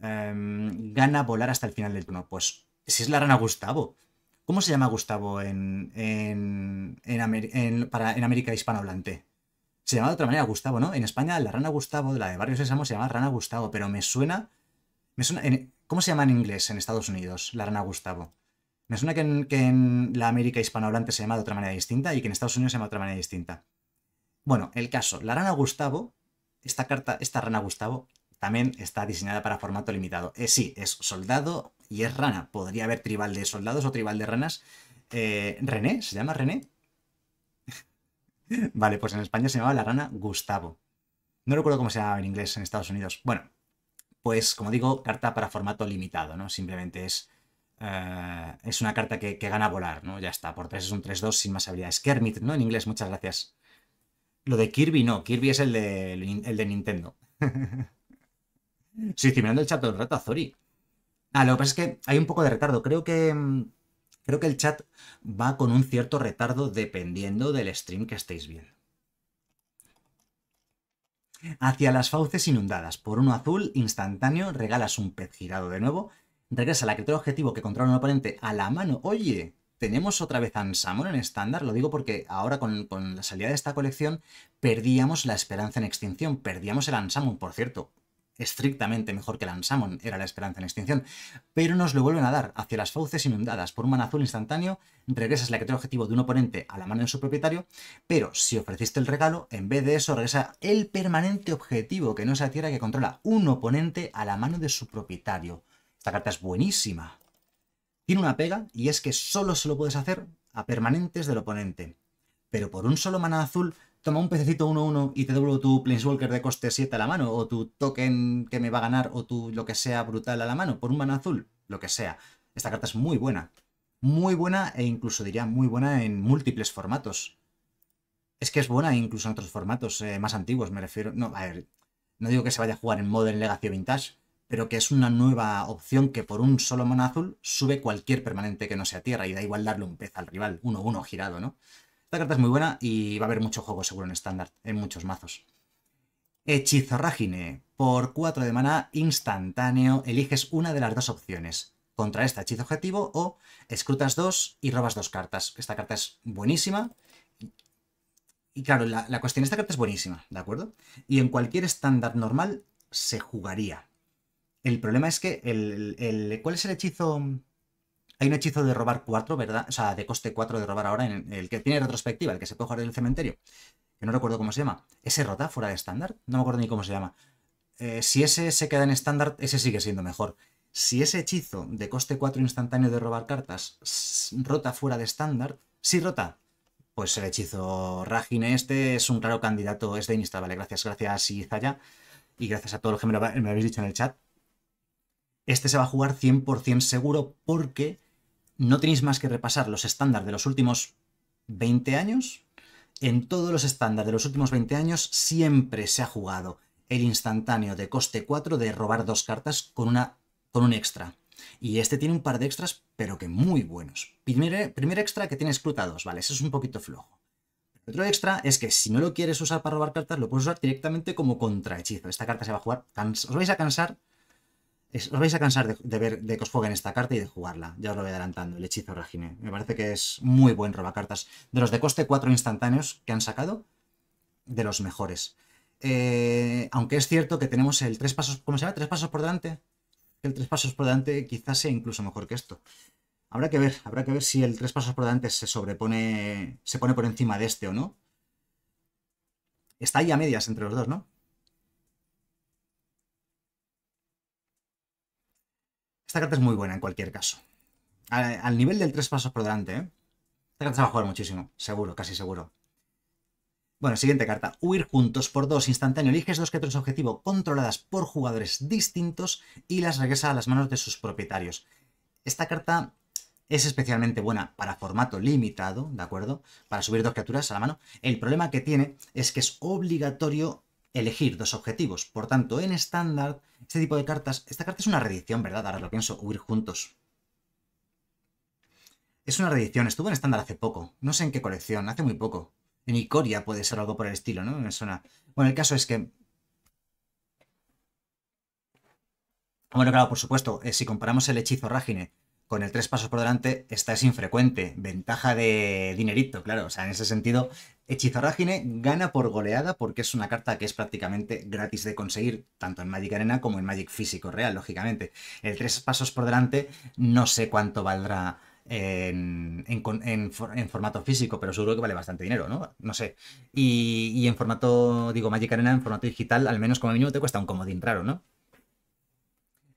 em, gana volar hasta el final del turno. Pues si es la rana Gustavo. ¿Cómo se llama Gustavo en, en, América hispanohablante? Se llama de otra manera Gustavo, ¿no? En España la rana Gustavo, de la de Barrio Sésamo, se llama rana Gustavo, pero me suena... Me suena ¿Cómo se llama en inglés en Estados Unidos la rana Gustavo? Me suena que en, la América hispanohablante se llama de otra manera distinta y que en Estados Unidos se llama de otra manera distinta. Bueno, el caso, la rana Gustavo, esta carta, esta rana Gustavo, también está diseñada para formato limitado. Eh, sí, es soldado y es rana. Podría haber tribal de soldados o tribal de ranas. Eh, René, ¿se llama René? vale, pues en España se llamaba la rana Gustavo. No recuerdo cómo se llamaba en inglés en Estados Unidos. Bueno, pues como digo, carta para formato limitado, ¿no? Simplemente es eh, es una carta que, que, gana volar, ¿no? Ya está, por 3 es un 3-2 sin más habilidades. Kermit, ¿no? En inglés, muchas gracias. Lo de Kirby no, Kirby es el de, el de Nintendo. Estoy mirando el chat todo el rato a Ah, lo que pasa es que hay un poco de retardo. Creo que, mm, creo que el chat va con un cierto retardo dependiendo del stream que estéis viendo. Hacia las fauces inundadas, por uno azul, instantáneo, regalas un pez girado de nuevo Regresa la criatura objetivo que controla un oponente a la mano. Oye, tenemos otra vez Ansamon en estándar. Lo digo porque ahora con, la salida de esta colección perdíamos la esperanza en extinción. Perdíamos el Ansamon, por cierto. Estrictamente mejor que el Ansamon era la esperanza en extinción. Pero nos lo vuelven a dar hacia las fauces inundadas por un mana azul instantáneo. Regresas la criatura objetivo de un oponente a la mano de su propietario. Pero si ofreciste el regalo, en vez de eso regresa el permanente objetivo que no se tierra que controla un oponente a la mano de su propietario. Esta carta es buenísima. Tiene una pega y es que solo se lo puedes hacer a permanentes del oponente. Pero por un solo mana azul, toma un pececito 1-1 y te devuelvo tu Planeswalker de coste 7 a la mano, o tu token que me va a ganar, o tu lo que sea brutal a la mano, por un mana azul, lo que sea. Esta carta es muy buena. Muy buena e incluso diría muy buena en múltiples formatos. Es que es buena incluso en otros formatos eh, más antiguos, me refiero. No, a ver, no digo que se vaya a jugar en Modern Legacy o Vintage, pero que es una nueva opción que por un solo mana azul sube cualquier permanente que no sea tierra y da igual darle un pez al rival, 1-1 girado, ¿no? Esta carta es muy buena y va a haber mucho juego seguro en estándar, en muchos mazos. Hechizo Por 4 de mana instantáneo, eliges una de las dos opciones. Contra esta hechizo objetivo o escrutas dos y robas dos cartas. Esta carta es buenísima. Y claro, la, la cuestión, esta carta es buenísima, ¿de acuerdo? Y en cualquier estándar normal se jugaría. El problema es que el, ¿Cuál es el hechizo? Hay un hechizo de robar 4, ¿verdad? O sea, de coste 4 de robar ahora, el que tiene retrospectiva, el que se puede jugar en el cementerio. Que no recuerdo cómo se llama. ¿Ese rota fuera de estándar? No me acuerdo ni cómo se llama. Eh, si ese se queda en estándar, ese sigue siendo mejor. Si ese hechizo de coste 4 instantáneo de robar cartas rota fuera de estándar, si rota, pues el hechizo Ragine este es un claro candidato, es de Insta, vale, gracias, gracias y y gracias a todos los que me habéis dicho en el chat, este se va a jugar 100% seguro porque no tenéis más que repasar los estándares de los últimos 20 años. En todos los estándares de los últimos 20 años siempre se ha jugado el instantáneo de coste 4 de robar dos cartas con, una, con un extra. Y este tiene un par de extras, pero que muy buenos. Primer, extra que tiene Scruta vale, eso es un poquito flojo. otro extra es que si no lo quieres usar para robar cartas, lo puedes usar directamente como contrahechizo. Esta carta se va a jugar, os vais a cansar os vais a cansar de, ver, de que os jueguen esta carta y de jugarla. Ya os lo voy adelantando, el hechizo Regine. Me parece que es muy buen robacartas. De los de coste 4 instantáneos que han sacado, de los mejores. Eh, aunque es cierto que tenemos el tres pasos, ¿cómo se llama? ¿Tres pasos por delante? El tres pasos por delante quizás sea incluso mejor que esto. Habrá que ver, habrá que ver si el tres pasos por delante se sobrepone, se pone por encima de este o no. Está ahí a medias entre los dos, ¿no? Esta carta es muy buena en cualquier caso. Al, nivel del tres pasos por delante, Esta ¿eh? carta se va a jugar muchísimo, seguro, casi seguro. Bueno, siguiente carta. Huir juntos por dos, instantáneo. Eliges dos criaturas objetivo controladas por jugadores distintos y las regresa a las manos de sus propietarios. Esta carta es especialmente buena para formato limitado, ¿de acuerdo? Para subir dos criaturas a la mano. El problema que tiene es que es obligatorio elegir dos objetivos. Por tanto, en estándar, este tipo de cartas... Esta carta es una redicción, ¿verdad? Ahora lo pienso, huir juntos. Es una redicción. estuvo en estándar hace poco. No sé en qué colección, hace muy poco. En Icoria puede ser algo por el estilo, ¿no? Me suena. Bueno, el caso es que... Bueno, claro, por supuesto, eh, si comparamos el hechizo Rágine con el tres pasos por delante, esta es infrecuente. Ventaja de dinerito, claro. O sea, en ese sentido, hechizorágine gana por goleada porque es una carta que es prácticamente gratis de conseguir, tanto en Magic Arena como en Magic Físico Real, lógicamente. El tres pasos por delante, no sé cuánto valdrá en, formato físico, pero seguro que vale bastante dinero, ¿no? No sé. Y, y, en formato, digo, Magic Arena, en formato digital, al menos como mínimo te cuesta un comodín raro, ¿no?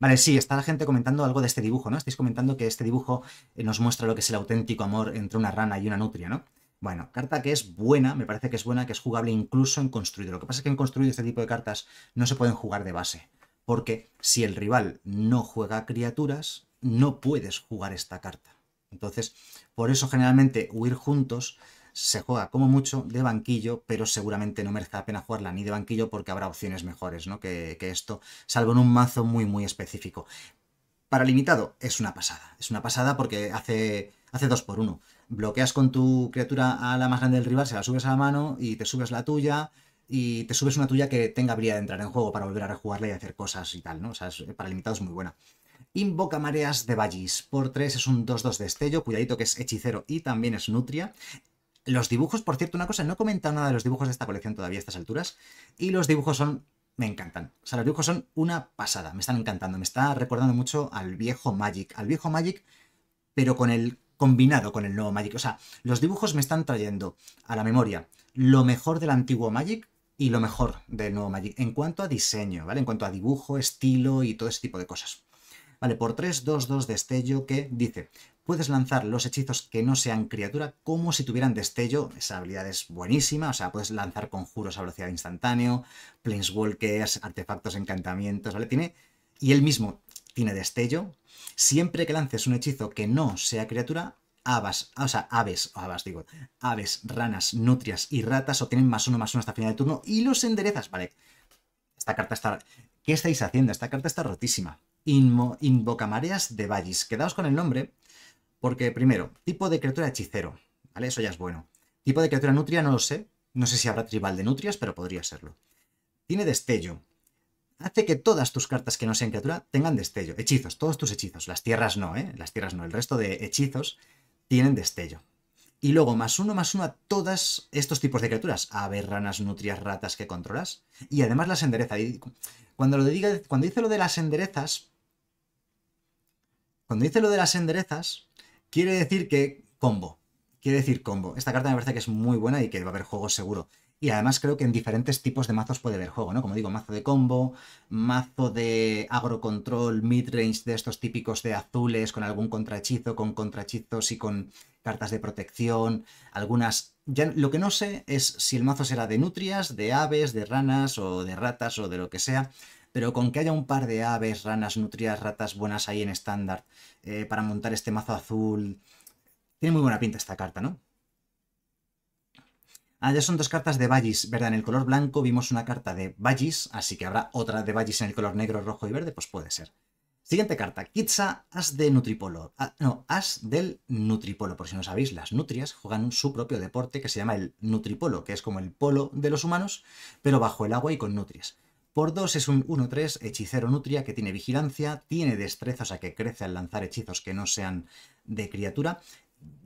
Vale, sí, está la gente comentando algo de este dibujo, ¿no? Estáis comentando que este dibujo eh, nos muestra lo que es el auténtico amor entre una rana y una nutria, ¿no? Bueno, carta que es buena, me parece que es buena, que es jugable incluso en construido. Lo que pasa es que en construido este tipo de cartas no se pueden jugar de base, porque si el rival no juega criaturas, no puedes jugar esta carta. Entonces, por eso generalmente huir juntos se juega como mucho de banquillo, pero seguramente no merece la pena jugarla ni de banquillo porque habrá opciones mejores ¿no? que, esto, salvo en un mazo muy, muy específico. Para limitado es una pasada, es una pasada porque hace, hace dos por uno. Bloqueas con tu criatura a la más grande del rival, se la subes a la mano y te subes la tuya, y te subes una tuya que tenga habilidad de entrar en juego para volver a rejugarla y hacer cosas y tal, ¿no? O sea, es, para limitado muy buena. Invoca mareas de Vallis. Por 3 es un 2-2 destello, cuidadito que es hechicero y también es nutria. Los dibujos, por cierto, una cosa, no he comentado nada de los dibujos de esta colección todavía a estas alturas. Y los dibujos son. Me encantan. O sea, los dibujos son una pasada. Me están encantando. Me está recordando mucho al viejo Magic. Al viejo Magic, pero con el. combinado con el nuevo Magic. O sea, los dibujos me están trayendo a la memoria lo mejor del antiguo Magic y lo mejor del nuevo Magic. En cuanto a diseño, ¿vale? En cuanto a dibujo, estilo y todo ese tipo de cosas. Vale, por 3, 2, 2 destello que dice, puedes lanzar los hechizos que no sean criatura como si tuvieran destello. Esa habilidad es buenísima, o sea, puedes lanzar conjuros a velocidad instantánea, planeswalkers, artefactos, encantamientos, ¿vale? Tiene... Y él mismo tiene destello. Siempre que lances un hechizo que no sea criatura, Abas, o sea, aves, o aves, digo, aves, ranas, nutrias y ratas obtienen más uno más uno hasta final de turno y los enderezas, vale. Esta carta está. ¿Qué estáis haciendo? Esta carta está rotísima. invoca mareas de Vallis. Quedaos con el nombre porque primero, tipo de criatura hechicero, ¿vale? Eso ya es bueno. Tipo de criatura nutria no lo sé. No sé si habrá tribal de nutrias, pero podría serlo. Tiene destello. Hace que todas tus cartas que no sean criatura tengan destello. Hechizos, todos tus hechizos. Las tierras no, ¿eh? Las tierras no. El resto de hechizos tienen destello. Y luego, más uno, más uno a todos estos tipos de criaturas. A ver, ranas, nutrias, ratas que controlas. Y además las enderezas. Y cuando, lo cuando dice lo de las enderezas... Cuando dice lo de las enderezas, Quiere decir que combo. Quiere decir combo. Esta carta me parece que es muy buena y que va a haber juego seguro. Y además creo que en diferentes tipos de mazos puede haber juego, ¿no? Como digo, mazo de combo, mazo de agrocontrol, midrange de estos típicos de azules, con algún contrahechizo, con contrahechizos y con cartas de protección, algunas... Ya, lo que no sé es si el mazo será de nutrias, de aves, de ranas o de ratas o de lo que sea, pero con que haya un par de aves, ranas, nutrias, ratas buenas ahí en estándar eh, para montar este mazo azul. Tiene muy buena pinta esta carta, ¿no? Ah, ya son dos cartas de Vallis, ¿verdad? En el color blanco vimos una carta de Vallis, así que habrá otra de Vallis en el color negro, rojo y verde, pues puede ser. Siguiente carta, Kitsa, As de Nutripolo. Ah, no, As del Nutripolo, por si no sabéis, las nutrias juegan su propio deporte que se llama el Nutripolo, que es como el polo de los humanos, pero bajo el agua y con nutrias. Por 2 es un 1-3 hechicero nutria que tiene vigilancia, tiene destreza, o sea que crece al lanzar hechizos que no sean de criatura.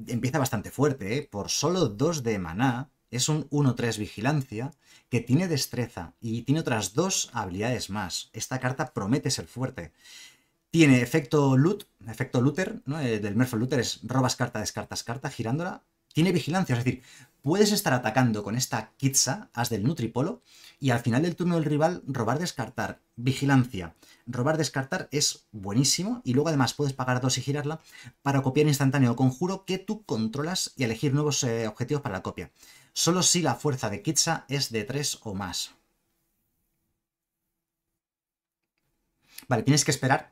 Empieza bastante fuerte, ¿eh? por solo 2 de maná es un 1-3 vigilancia que tiene destreza y tiene otras dos habilidades más. Esta carta promete ser fuerte. Tiene efecto loot, efecto looter, ¿no? El eh, del es robas carta, descartas carta, girándola, tiene vigilancia, es decir, puedes estar atacando con esta Kitsa, as del Nutripolo, y al final del turno del rival robar, descartar, vigilancia. Robar, descartar es buenísimo y luego además puedes pagar dos y girarla para copiar instantáneo conjuro que tú controlas y elegir nuevos eh, objetivos para la copia. Solo si la fuerza de Kitsa es de 3 o más. Vale, tienes que esperar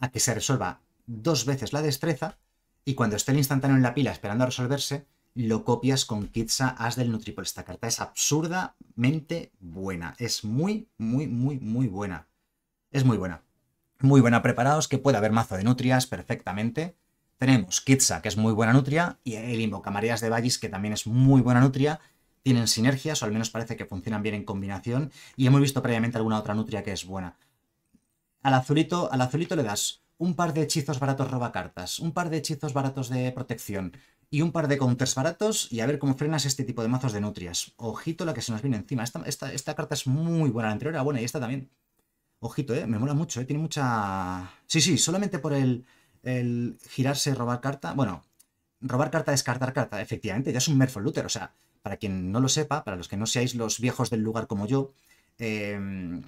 a que se resuelva dos veces la destreza y cuando esté el instantáneo en la pila esperando a resolverse, lo copias con Kitsa has del por Esta carta es absurdamente buena. Es muy, muy, muy, muy buena. Es muy buena. Muy buena preparados, que puede haber mazo de nutrias perfectamente. Tenemos Kitsa, que es muy buena nutria, y el Invocamarías de Vallis, que también es muy buena nutria. Tienen sinergias, o al menos parece que funcionan bien en combinación, y hemos visto previamente alguna otra nutria que es buena. Al azulito, al azulito le das un par de hechizos baratos roba cartas, un par de hechizos baratos de protección, y un par de counters baratos y a ver cómo frenas este tipo de mazos de nutrias. Ojito la que se nos viene encima. Esta, esta, carta es muy buena, la anterior era buena y esta también. Ojito, eh, me mola mucho, eh, tiene mucha... Sí, sí, solamente por el, el girarse, robar carta... Bueno, robar carta, descartar carta, efectivamente, ya es un merfol Looter, o sea, para quien no lo sepa, para los que no seáis los viejos del lugar como yo, em,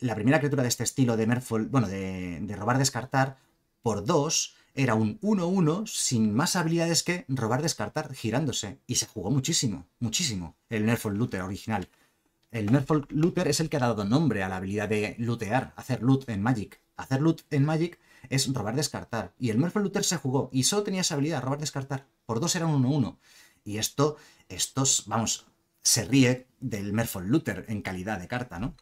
la primera criatura de este estilo de merfol... bueno, de, de robar, descartar, por dos, era un 1-1 sin más habilidades que robar, descartar, girándose. Y se jugó muchísimo, muchísimo, el Nerfolk Looter original. El Nerfolk Looter es el que ha dado nombre a la habilidad de lootear, hacer loot en Magic. Hacer loot en Magic es robar, descartar. Y el Nerfolk Looter se jugó y solo tenía esa habilidad, robar, descartar. Por dos era un 1-1. Y esto, estos, vamos, se ríe del Merfolk Looter en calidad de carta, ¿no?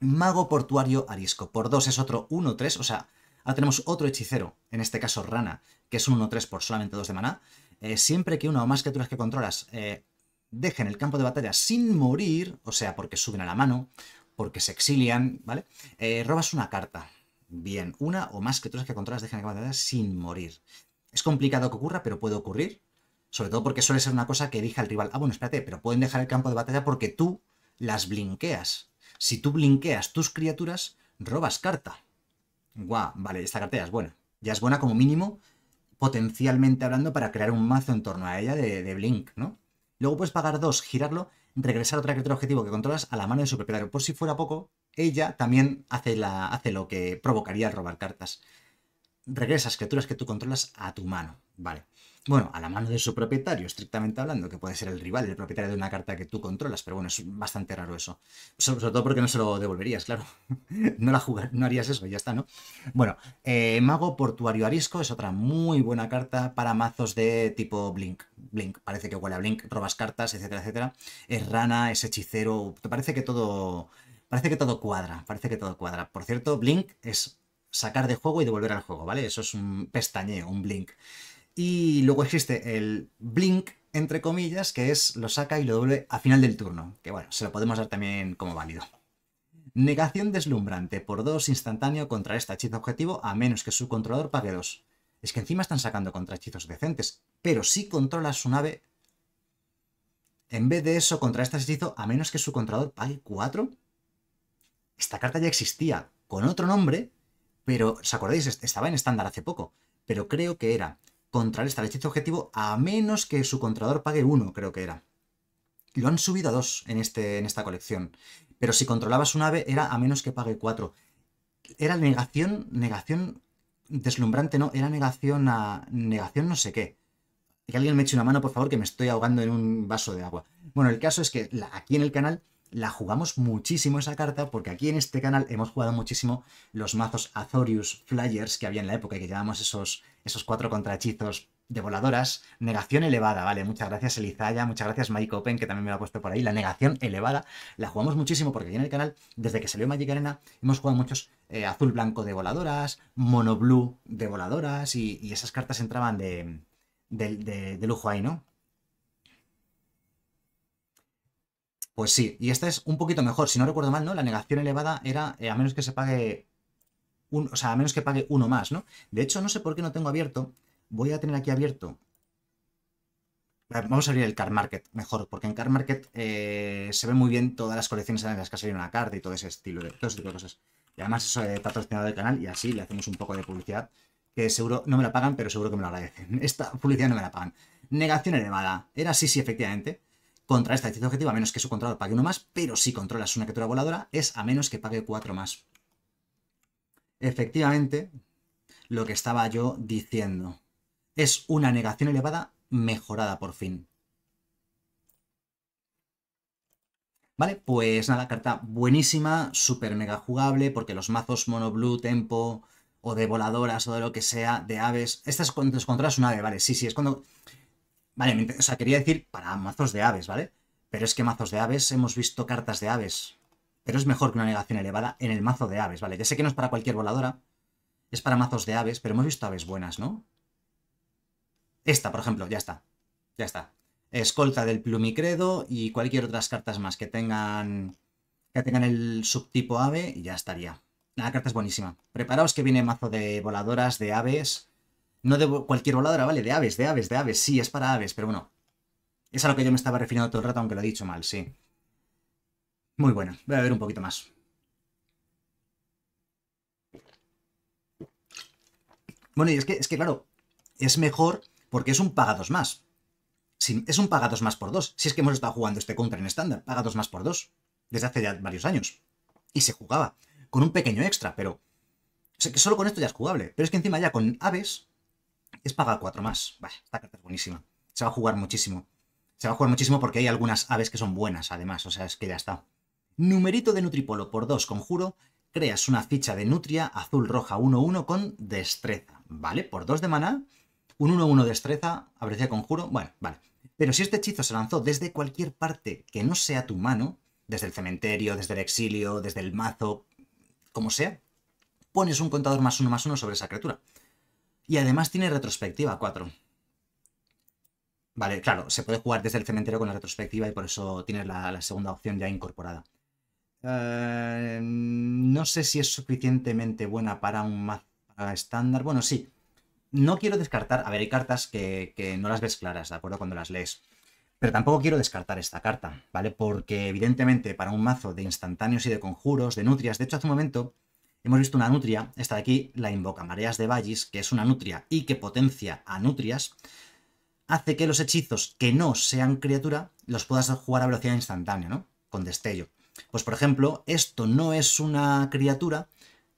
Mago Portuario Arisco. Por dos es otro 1-3, o sea, Ahora tenemos otro hechicero, en este caso Rana, que es un 1-3 por solamente 2 de maná. Eh, siempre que una o más criaturas que controlas eh, dejen el campo de batalla sin morir, o sea, porque suben a la mano, porque se exilian, ¿vale? Eh, robas una carta. Bien, una o más criaturas que controlas dejen el campo de batalla sin morir. Es complicado que ocurra, pero puede ocurrir. Sobre todo porque suele ser una cosa que dije al rival. Ah, bueno, espérate, pero pueden dejar el campo de batalla porque tú las blinqueas. Si tú blinqueas tus criaturas, robas carta guau, vale, esta cartera es buena. Ya es buena como mínimo, potencialmente hablando, para crear un mazo en torno a ella de, Blink, ¿no? Luego puedes pagar dos, girarlo, regresar otra criatura objetivo que controlas a la mano de su propietario. Por si fuera poco, ella también hace, la, hace lo que provocaría el robar cartas. Regresas criaturas que tú controlas a tu mano. Vale bueno, a la mano de su propietario, estrictamente hablando, que puede ser el rival, el propietario de una carta que tú controlas, pero bueno, es bastante raro eso. Sobre, todo porque no se lo devolverías, claro. no harías eso, ya está, ¿no? Bueno, eh, Mago Portuario Arisco es otra muy buena carta para mazos de tipo Blink. Blink, parece que huele a Blink, robas cartas, etcétera, etcétera. Es rana, es hechicero, te parece que todo... Parece que todo cuadra, parece que todo cuadra. Por cierto, Blink es sacar de juego y devolver al juego, ¿vale? Eso es un pestañeo, un Blink. Y luego existe el blink, entre comillas, que es lo saca y lo doble a final del turno, que bueno, se lo podemos dar también como válido. Negación deslumbrante por 2 instantáneo contra este hechizo objetivo a menos que su controlador pague 2. Es que encima están sacando contra hechizos decentes, pero si controla su nave, en vez de eso contra este hechizo, a menos que su controlador pague 4. Esta carta ya existía con otro nombre, pero, ¿os acordáis? Estaba en estándar hace poco, pero creo que era esta, el hechizo objetivo a menos que su controlador pague 1, creo que era. Lo han subido a dos en, este, en esta colección. Pero si controlabas un ave era a menos que pague cuatro. Era negación, negación deslumbrante, no, era negación a negación no sé qué. Que alguien me eche una mano, por favor, que me estoy ahogando en un vaso de agua. Bueno, el caso es que aquí en el canal la jugamos muchísimo esa carta, porque aquí en este canal hemos jugado muchísimo los mazos Azorius Flyers que había en la época, y que llevamos esos, esos cuatro contrahechizos de voladoras. Negación elevada, vale, muchas gracias Elizaya, muchas gracias Mike Open, que también me lo ha puesto por ahí. La negación elevada, la jugamos muchísimo porque aquí en el canal, desde que salió Magic Arena, hemos jugado muchos eh, azul-blanco de voladoras, mono-blue de voladoras, y, esas cartas entraban de, de, de lujo ahí, ¿no? Pues sí, y esta es un poquito mejor. Si no recuerdo mal, ¿no? La negación elevada era eh, a menos que se pague. o sea, a menos que pague uno más, ¿no? De hecho, no sé por qué no tengo abierto. Voy a tener aquí abierto. Eh, vamos a abrir el Car Market mejor, porque en Car Market eh, se ven muy bien todas las colecciones en las que ha una carta y todo ese estilo de, todo ese tipo de cosas. Y además eso es patrocinado del canal y así le hacemos un poco de publicidad, que seguro no me la pagan, pero seguro que me lo agradecen. Esta publicidad no me la pagan. Negación elevada. Era así, sí, efectivamente. Contra esta actitud objetiva a menos que su controlador pague uno más, pero si controlas una criatura voladora es a menos que pague cuatro más. Efectivamente, lo que estaba yo diciendo. Es una negación elevada mejorada por fin. Vale, pues nada, carta buenísima, súper mega jugable, porque los mazos mono blue, tempo, o de voladoras, o de lo que sea, de aves. Estas es cuando controlas un ave, vale, sí, sí, es cuando Vale, o sea, quería decir para mazos de aves, ¿vale? Pero es que mazos de aves, hemos visto cartas de aves. Pero es mejor que una negación elevada en el mazo de aves, ¿vale? Ya sé que no es para cualquier voladora, es para mazos de aves, pero hemos visto aves buenas, ¿no? Esta, por ejemplo, ya está. Ya está. Escolta del plumicredo y cualquier otras cartas más que tengan que tengan el subtipo ave y ya estaría. La carta es buenísima. Preparaos que viene mazo de voladoras, de aves no de cualquier voladora, ¿vale? De aves, de aves, de aves. Sí, es para aves, pero bueno. Es a lo que yo me estaba refiriendo todo el rato, aunque lo he dicho mal, sí. Muy bueno. Voy a ver un poquito más. Bueno, y es que, es que claro, es mejor porque es un pagados más. es un pagados más por dos. Si es que hemos estado jugando este contra en estándar, pagados más por dos. Desde hace ya varios años. Y se jugaba. Con un pequeño extra, pero. O que solo con esto ya es jugable. Pero es que encima ya con aves es paga 4 más. Vaya, esta carta es buenísima. Se va a jugar muchísimo. Se va a jugar muchísimo porque hay algunas aves que son buenas, además. O sea, es que ya está. Numerito de Nutripolo por 2, conjuro. Creas una ficha de Nutria azul-roja 1-1 con destreza. ¿Vale? Por 2 de maná. Un 1-1 destreza, abrecia conjuro. Bueno, vale. Pero si este hechizo se lanzó desde cualquier parte que no sea tu mano, desde el cementerio, desde el exilio, desde el mazo, como sea, pones un contador más uno más uno sobre esa criatura. Y además tiene retrospectiva 4. Vale, claro, se puede jugar desde el cementerio con la retrospectiva y por eso tienes la, segunda opción ya incorporada. Eh, no sé si es suficientemente buena para un mazo estándar. Bueno, sí. No quiero descartar. A ver, hay cartas que, que, no las ves claras, ¿de acuerdo? Cuando las lees. Pero tampoco quiero descartar esta carta, ¿vale? Porque evidentemente para un mazo de instantáneos y de conjuros, de nutrias, de hecho hace un momento hemos visto una nutria, esta de aquí, la invoca Mareas de Vallis, que es una nutria y que potencia a nutrias, hace que los hechizos que no sean criatura los puedas jugar a velocidad instantánea, ¿no? Con destello. Pues por ejemplo, esto no es una criatura,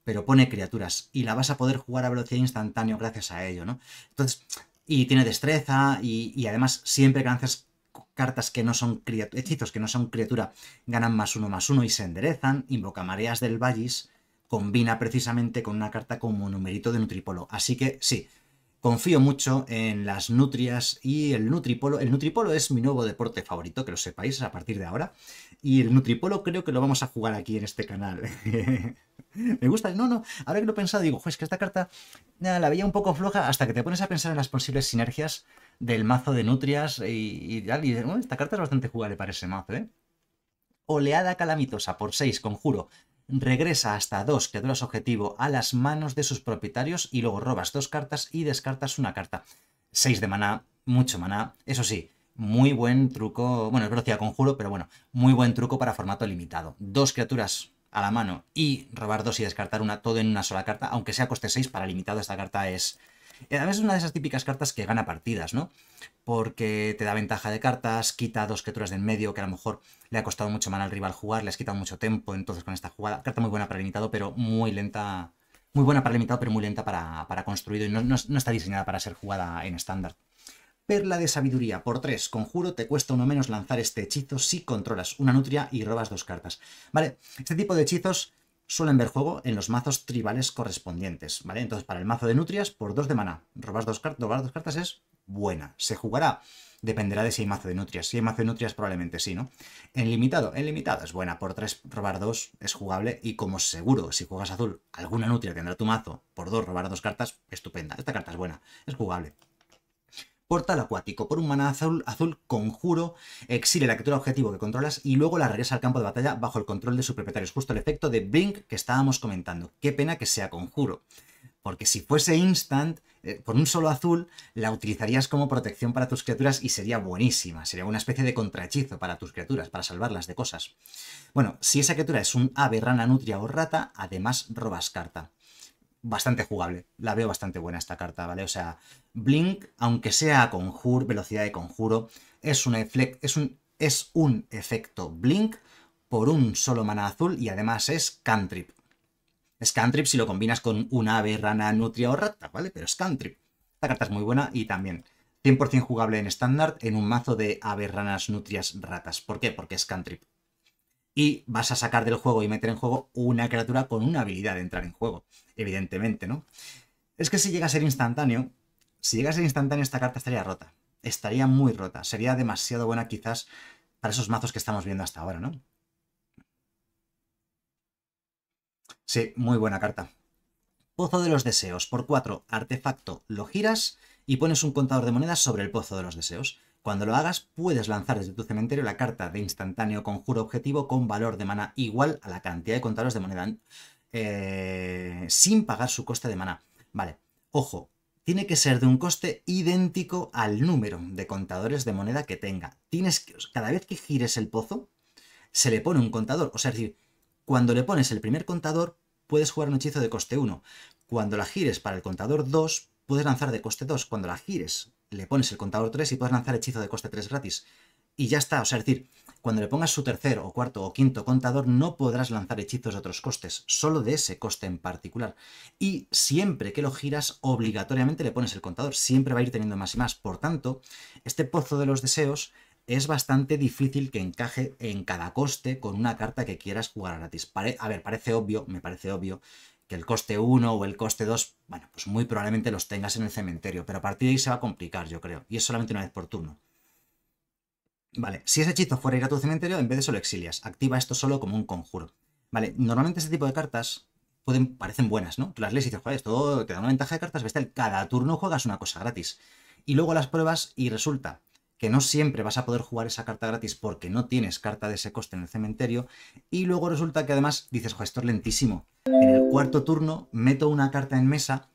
pero pone criaturas y la vas a poder jugar a velocidad instantánea gracias a ello, ¿no? Entonces, y tiene destreza y, además siempre que lanzas cartas que no son hechizos que no son criatura ganan más uno más uno y se enderezan, invoca mareas del Vallis, combina precisamente con una carta como numerito de Nutripolo. Así que sí, confío mucho en las nutrias y el Nutripolo. El Nutripolo es mi nuevo deporte favorito, que lo sepáis a partir de ahora. Y el Nutripolo creo que lo vamos a jugar aquí en este canal. Me gusta, no, no, ahora que lo he pensado digo, es que esta carta la veía un poco floja hasta que te pones a pensar en las posibles sinergias del mazo de nutrias y, tal. Y, esta carta es bastante jugable para ese mazo, ¿eh? Oleada calamitosa por 6, conjuro regresa hasta dos criaturas objetivo a las manos de sus propietarios y luego robas dos cartas y descartas una carta. 6 de maná, mucho maná, eso sí, muy buen truco, bueno, es velocidad conjuro, pero bueno, muy buen truco para formato limitado. Dos criaturas a la mano y robar dos y descartar una, todo en una sola carta, aunque sea coste 6, para limitado esta carta es, eh, Además es una de esas típicas cartas que gana partidas, ¿no? Porque te da ventaja de cartas, quita dos criaturas del medio que a lo mejor le ha costado mucho mal al rival jugar, le has quitado mucho tiempo entonces con esta jugada. Carta muy buena para limitado, pero muy lenta. Muy buena para limitado, pero muy lenta para, para construido y no, está diseñada para ser jugada en estándar. Perla de Sabiduría, por 3, conjuro, te cuesta uno menos lanzar este hechizo si controlas una nutria y robas dos cartas. Vale, este tipo de hechizos suelen ver juego en los mazos tribales correspondientes, ¿vale? Entonces, para el mazo de Nutrias, por 2 de maná, robar dos, cartas es buena. Se jugará, dependerá de si hay mazo de Nutrias. Si hay mazo de Nutrias, probablemente sí, ¿no? En limitado, en limitado es buena, por 3 robar 2 es jugable y como seguro, si juegas azul, alguna Nutria tendrá tu mazo, por 2 robar dos cartas, estupenda. Esta carta es buena, es jugable. Portal acuático. Por un mana azul, azul conjuro, exile la criatura objetivo que controlas y luego la regresa al campo de batalla bajo el control de su propietario. Es justo el efecto de Brink que estábamos comentando. Qué pena que sea conjuro. Porque si fuese instant, eh, por un solo azul, la utilizarías como protección para tus criaturas y sería buenísima. Sería una especie de contrahechizo para tus criaturas, para salvarlas de cosas. Bueno, si esa criatura es un ave, rana, nutria o rata, además robas carta bastante jugable. La veo bastante buena esta carta, ¿vale? O sea, Blink, aunque sea conjur, velocidad de conjuro, es un, es un, es un efecto Blink por un solo mana azul y además es cantrip. Es cantrip si lo combinas con una ave, rana, nutria o rata, ¿vale? Pero es cantrip. Esta carta es muy buena y también 100% jugable en estándar en un mazo de ave ranas, nutrias, ratas. ¿Por qué? Porque es cantrip y vas a sacar del juego y meter en juego una criatura con una habilidad de entrar en juego, evidentemente, ¿no? Es que si llega a ser instantáneo, si llega a ser instantáneo esta carta estaría rota, estaría muy rota, sería demasiado buena quizás para esos mazos que estamos viendo hasta ahora, ¿no? Sí, muy buena carta. Pozo de los Deseos, por 4, artefacto, lo giras y pones un contador de monedas sobre el Pozo de los Deseos. Cuando lo hagas, puedes lanzar desde tu cementerio la carta de instantáneo conjuro objetivo con valor de mana igual a la cantidad de contadores de moneda eh, sin pagar su coste de mana. Vale, ojo, tiene que ser de un coste idéntico al número de contadores de moneda que tenga. Tienes que, cada vez que gires el pozo, se le pone un contador. O sea, decir, cuando le pones el primer contador, puedes jugar un hechizo de coste 1. Cuando la gires para el contador 2, puedes lanzar de coste 2. Cuando la gires le pones el contador 3 y puedes lanzar hechizo de coste 3 gratis. Y ya está, o sea, es decir, cuando le pongas su tercer o cuarto o quinto contador no podrás lanzar hechizos de otros costes, solo de ese coste en particular. Y siempre que lo giras, obligatoriamente le pones el contador, siempre va a ir teniendo más y más. Por tanto, este pozo de los deseos es bastante difícil que encaje en cada coste con una carta que quieras jugar gratis. a ver, parece obvio, me parece obvio que el coste 1 o el coste 2, bueno, pues muy probablemente los tengas en el cementerio, pero a partir de ahí se va a complicar, yo creo, y es solamente una vez por turno. Vale, si ese hechizo fuera ir a tu cementerio, en vez de solo exilias, activa esto solo como un conjuro. Vale, normalmente este tipo de cartas pueden, parecen buenas, ¿no? Tú las lees y dices, joder, esto te da una ventaja de cartas bestial. Cada turno juegas una cosa gratis. Y luego las pruebas y resulta que no siempre vas a poder jugar esa carta gratis porque no tienes carta de ese coste en el cementerio, y luego resulta que además dices, jo, esto es lentísimo. En el cuarto turno meto una carta en mesa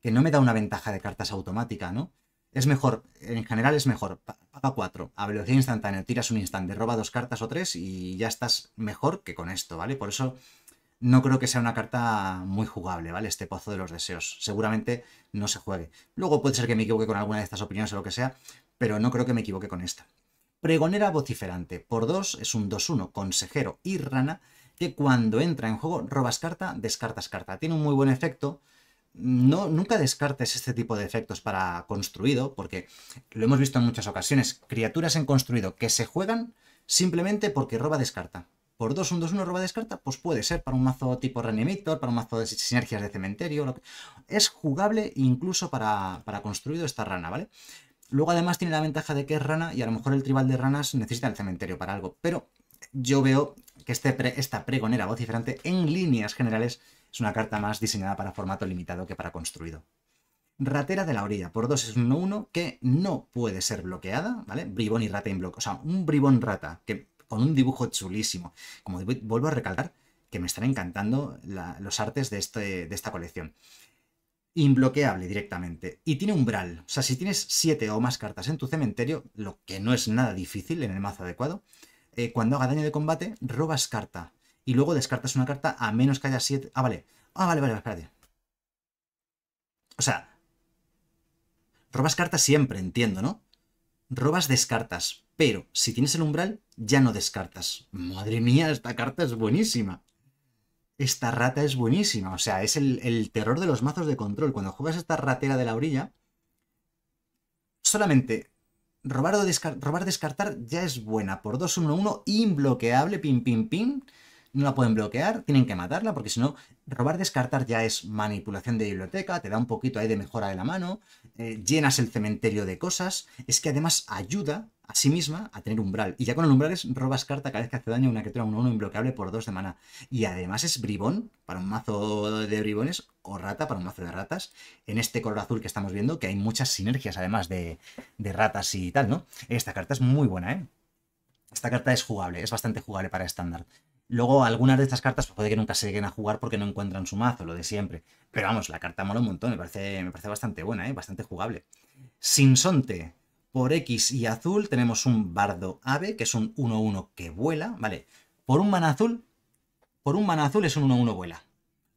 que no me da una ventaja de cartas automática, ¿no? Es mejor, en general es mejor, Papa 4, a velocidad instantánea, tiras un instante, roba dos cartas o tres y ya estás mejor que con esto, ¿vale? Por eso no creo que sea una carta muy jugable, ¿vale? Este Pozo de los Deseos. Seguramente no se juegue. Luego puede ser que me equivoque con alguna de estas opiniones o lo que sea, pero no creo que me equivoque con esta. Pregonera vociferante por 2 es un 2-1, consejero y rana, que cuando entra en juego robas carta, descartas carta. Tiene un muy buen efecto. No, nunca descartes este tipo de efectos para construido, porque lo hemos visto en muchas ocasiones. Criaturas en construido que se juegan simplemente porque roba descarta. Por 2, un 2-1 roba descarta, pues puede ser para un mazo tipo Reanimator, para un mazo de sinergias de cementerio. Es jugable incluso para, para construido esta rana, ¿vale? Luego además tiene la ventaja de que es rana y a lo mejor el tribal de ranas necesita el cementerio para algo, pero yo veo que este esta pregonera vociferante en líneas generales es una carta más diseñada para formato limitado que para construido. Ratera de la orilla, por 2 es uno 1 que no puede ser bloqueada, ¿vale? Bribón y rata en bloque, o sea, un bribón rata que con un dibujo chulísimo. Como vuelvo a recalcar, que me están encantando los artes de este, esta colección. Inbloqueable directamente. Y tiene umbral. O sea, si tienes 7 o más cartas en tu cementerio, lo que no es nada difícil en el mazo adecuado, eh, cuando haga daño de combate, robas carta. Y luego descartas una carta a menos que haya 7. Ah, vale. Ah, vale, vale, espérate. O sea, robas cartas siempre, entiendo, ¿no? Robas descartas, pero si tienes el umbral, ya no descartas. Madre mía, esta carta es buenísima esta rata es buenísima. O sea, es el, terror de los mazos de control. Cuando juegas esta ratera de la orilla, solamente robar o descartar ya es buena. Por 2-1-1, inbloqueable, pim, pim, pim no la pueden bloquear, tienen que matarla, porque si no, robar, descartar ya es manipulación de biblioteca, te da un poquito ahí de mejora de la mano, eh, llenas el cementerio de cosas, es que además ayuda a sí misma a tener umbral. Y ya con el umbral es robas carta cada vez que hace daño a una criatura 1-1 imbloqueable por 2 de mana. Y además es bribón para un mazo de bribones o rata para un mazo de ratas. En este color azul que estamos viendo, que hay muchas sinergias además de, de ratas y tal, ¿no? Esta carta es muy buena, ¿eh? Esta carta es jugable, es bastante jugable para estándar. Luego, algunas de estas cartas pues, puede que nunca se lleguen a jugar porque no encuentran su mazo, lo de siempre. Pero vamos, la carta mola un montón, me parece, me parece bastante buena, ¿eh? bastante jugable. Sinsonte, por X y azul tenemos un Bardo Ave, que es un 1-1 que vuela, ¿vale? Por un mana azul, por un mana azul es un 1-1 vuela.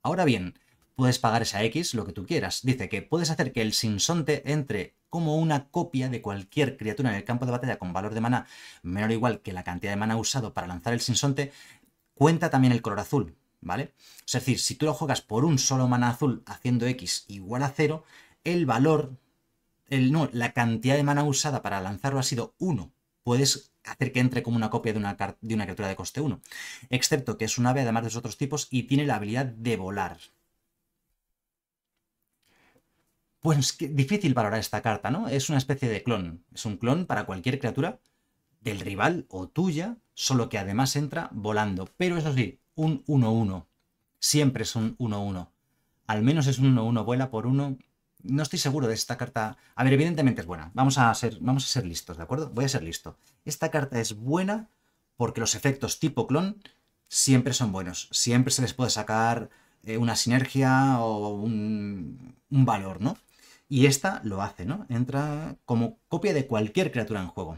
Ahora bien, puedes pagar esa X lo que tú quieras. Dice que puedes hacer que el Sinsonte entre como una copia de cualquier criatura en el campo de batalla con valor de mana menor o igual que la cantidad de mana usado para lanzar el Sinsonte cuenta también el color azul, ¿vale? Es decir, si tú lo juegas por un solo mana azul haciendo X igual a 0, el valor, el, no, la cantidad de mana usada para lanzarlo ha sido 1. Puedes hacer que entre como una copia de una, criatura de coste 1. Excepto que es un ave además de los otros tipos y tiene la habilidad de volar. Pues difícil valorar esta carta, ¿no? Es una especie de clon. Es un clon para cualquier criatura del rival o tuya solo que además entra volando. Pero eso sí, un 1-1. Siempre es un 1-1. Al menos es un 1-1, vuela por uno. No estoy seguro de esta carta. A ver, evidentemente es buena. Vamos a, ser, vamos a ser listos, ¿de acuerdo? Voy a ser listo. Esta carta es buena porque los efectos tipo clon siempre son buenos. Siempre se les puede sacar eh, una sinergia o un valor, ¿no? Y esta lo hace, ¿no? Entra como copia de cualquier criatura en juego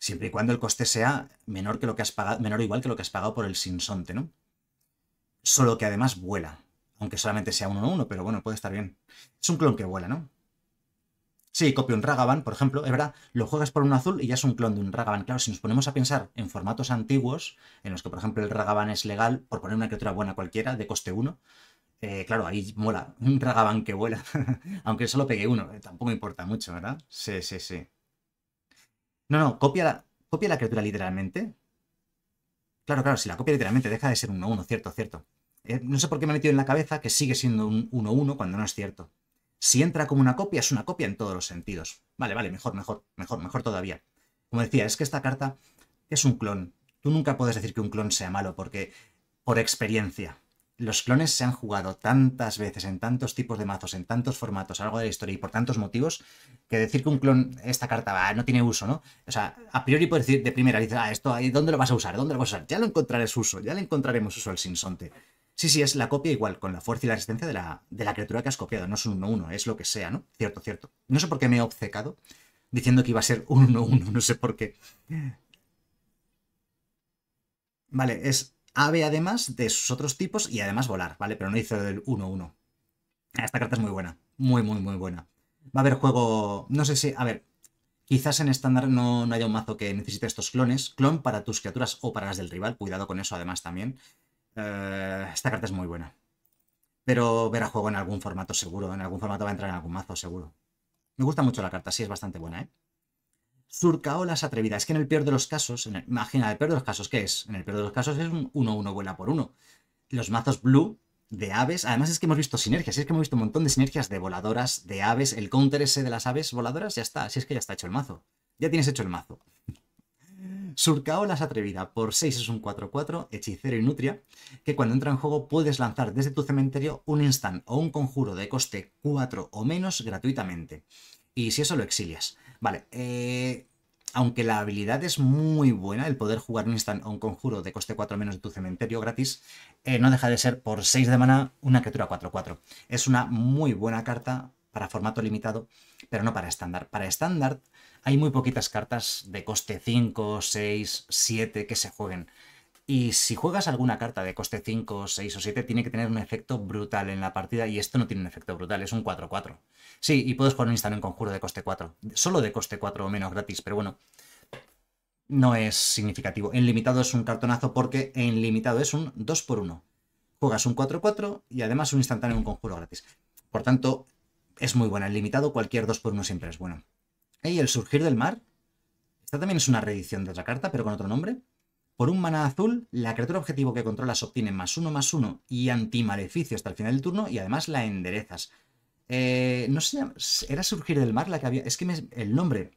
siempre y cuando el coste sea menor, que lo que has pagado, menor o igual que lo que has pagado por el sinsonte, ¿no? Solo que además vuela, aunque solamente sea 1 uno pero bueno, puede estar bien. Es un clon que vuela, ¿no? Sí, copio un Ragavan, por ejemplo, es verdad, lo juegas por un azul y ya es un clon de un Ragavan. Claro, si nos ponemos a pensar en formatos antiguos, en los que por ejemplo el Ragavan es legal, por poner una criatura buena cualquiera, de coste 1, eh, claro, ahí mola, un Ragavan que vuela. Aunque solo pegue uno, eh, tampoco importa mucho, ¿verdad? Sí, sí, sí. No, no, copia la, copia la criatura literalmente. Claro, claro, si la copia literalmente deja de ser 1-1, cierto, cierto. Eh, no sé por qué me he metido en la cabeza que sigue siendo un 1-1 cuando no es cierto. Si entra como una copia, es una copia en todos los sentidos. Vale, vale, mejor, mejor, mejor, mejor todavía. Como decía, es que esta carta es un clon. Tú nunca puedes decir que un clon sea malo porque, por experiencia, los clones se han jugado tantas veces en tantos tipos de mazos, en tantos formatos algo de la historia y por tantos motivos, que decir que un clon, esta carta va, no tiene uso, ¿no? O sea, a priori puedes decir de primera, dices, ah, esto, ¿dónde lo vas a usar? ¿Dónde lo vas a usar? Ya lo encontrarás uso, ya le encontraremos uso al sinsonte. Sí, sí, es la copia igual, con la fuerza y la resistencia de la, de la criatura que has copiado, no es un 1-1, es lo que sea, ¿no? Cierto, cierto. No sé por qué me he obcecado diciendo que iba a ser un 1-1, no sé por qué. Vale, es ave además de sus otros tipos y además volar, ¿vale? Pero no hizo el 1-1. Esta carta es muy buena, muy, muy, muy buena. Va a haber juego, no sé si, a ver, quizás en estándar no, haya un mazo que necesite estos clones, clon para tus criaturas o para las del rival, cuidado con eso además también. Eh, esta carta es muy buena. Pero verá juego en algún formato seguro, en algún formato va a entrar en algún mazo seguro. Me gusta mucho la carta, sí, es bastante buena, ¿eh? Surcaolas atrevida. Es que en el peor de los casos, en imagina, el peor de los casos, ¿qué es? En el peor de los casos es un 1-1 vuela por uno. Los mazos blue de aves, además es que hemos visto sinergias, es que hemos visto un montón de sinergias de voladoras, de aves, el counter ese de las aves voladoras, ya está, si es que ya está hecho el mazo. Ya tienes hecho el mazo. Surcaolas atrevida por 6 es un 4-4, hechicero y nutria, que cuando entra en juego puedes lanzar desde tu cementerio un instant o un conjuro de coste 4 o menos gratuitamente. Y si eso lo exilias. Vale, eh, aunque la habilidad es muy buena, el poder jugar un instant o un conjuro de coste 4 menos de tu cementerio gratis, eh, no deja de ser por 6 de mana una criatura 4-4. Es una muy buena carta para formato limitado, pero no para estándar. Para estándar hay muy poquitas cartas de coste 5, 6, 7 que se jueguen. Y si juegas alguna carta de coste 5, 6 o 7, tiene que tener un efecto brutal en la partida. Y esto no tiene un efecto brutal, es un 4-4. Sí, y puedes poner un instante en conjuro de coste 4. Solo de coste 4 o menos gratis, pero bueno. No es significativo. En limitado es un cartonazo porque en limitado es un 2x1. Juegas un 4-4 y además un instantáneo un conjuro gratis. Por tanto, es muy buena. En limitado cualquier 2x1 siempre es bueno. Y el surgir del mar. Esta también es una reedición de otra carta, pero con otro nombre. Por un maná azul, la criatura objetivo que controlas obtiene más uno más uno y antimaleficio hasta el final del turno y además la enderezas. Eh, no sé, era Surgir del Mar la que había... Es que el nombre...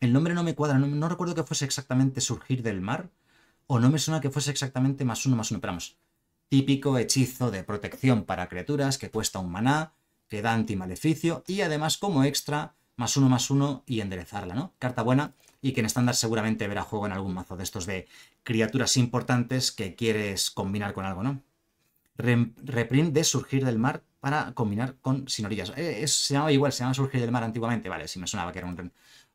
El nombre no me cuadra, no, recuerdo que fuese exactamente Surgir del Mar o no me suena que fuese exactamente más uno más uno, pero vamos. Típico hechizo de protección para criaturas que cuesta un maná, que da antimaleficio y además como extra más uno más uno y enderezarla, ¿no? Carta buena y que en estándar seguramente verá juego en algún mazo de estos de criaturas importantes que quieres combinar con algo, ¿no? Reprint de Surgir del Mar para combinar con Sin Orillas. Eh, se llamaba igual, se llamaba Surgir del Mar antiguamente, vale, si me sonaba que era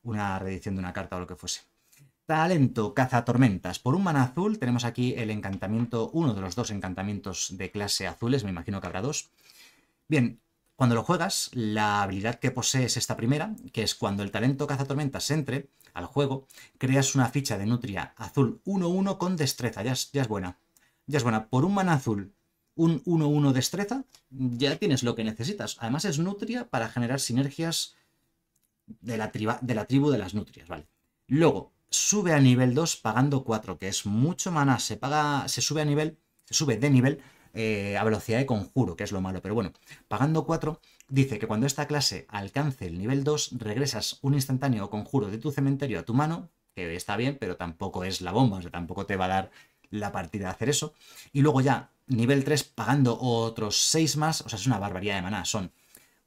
una reedición de una carta o lo que fuese. Talento, Caza Tormentas. Por un mana azul tenemos aquí el encantamiento, uno de los dos encantamientos de clase azules, me imagino que habrá dos. Bien, cuando lo juegas, la habilidad que posees esta primera, que es cuando el talento se entre al juego, creas una ficha de Nutria azul 1-1 con destreza, ya es, ya es buena. Ya es buena, por un mana azul, un 1-1 destreza, ya tienes lo que necesitas. Además es Nutria para generar sinergias de la, tribu de las Nutrias, ¿vale? Luego, sube a nivel 2 pagando 4, que es mucho mana, se paga, se sube a nivel, se sube de nivel eh, a velocidad de conjuro, que es lo malo, pero bueno, pagando 4 dice que cuando esta clase alcance el nivel 2 regresas un instantáneo conjuro de tu cementerio a tu mano, que está bien, pero tampoco es la bomba, o sea, tampoco te va a dar la partida de hacer eso. Y luego ya, nivel 3, pagando otros 6 más, o sea, es una barbaridad de maná, son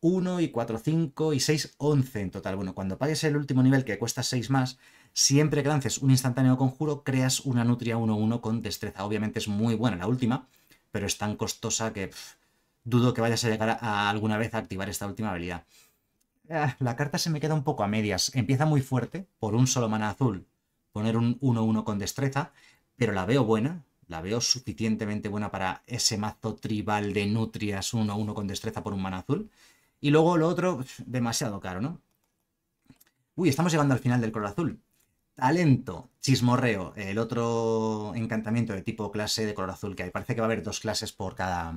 1 y 4, 5 y 6, 11 en total. Bueno, cuando pagues el último nivel que cuesta 6 más, siempre que lances un instantáneo conjuro, creas una nutria 1-1 con destreza. Obviamente es muy buena la última, pero es tan costosa que dudo que vayas a llegar alguna vez a activar esta última habilidad. Ah, la carta se me queda un poco a medias. Empieza muy fuerte, por un solo mana azul, poner un 1-1 con destreza, pero la veo buena, la veo suficientemente buena para ese mazo tribal de nutrias 1-1 con destreza por un mana azul. Y luego lo otro, demasiado caro, ¿no? Uy, estamos llegando al final del color azul. Talento, chismorreo, el otro encantamiento de tipo clase de color azul que hay. Parece que va a haber dos clases por cada,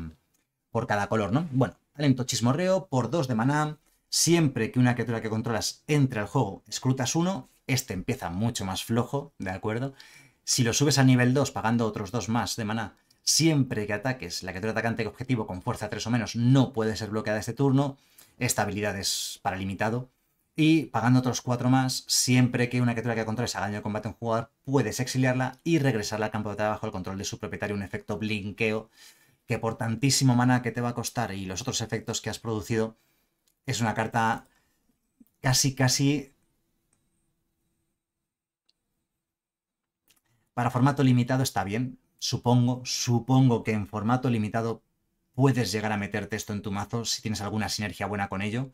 por cada color, ¿no? Bueno, talento, chismorreo, por dos de maná. Siempre que una criatura que controlas entre al juego, escrutas uno, este empieza mucho más flojo, ¿de acuerdo? Si lo subes a nivel 2 pagando otros dos más de maná, siempre que ataques la criatura atacante objetivo con fuerza 3 o menos, no puede ser bloqueada este turno. Esta habilidad es para limitado y pagando otros 4 más, siempre que una criatura que controles haga daño de combate en un jugador, puedes exiliarla y regresarla al campo de trabajo al control de su propietario, un efecto blinqueo que por tantísimo mana que te va a costar y los otros efectos que has producido, es una carta casi, casi... Para formato limitado está bien, supongo, supongo que en formato limitado puedes llegar a meterte esto en tu mazo si tienes alguna sinergia buena con ello,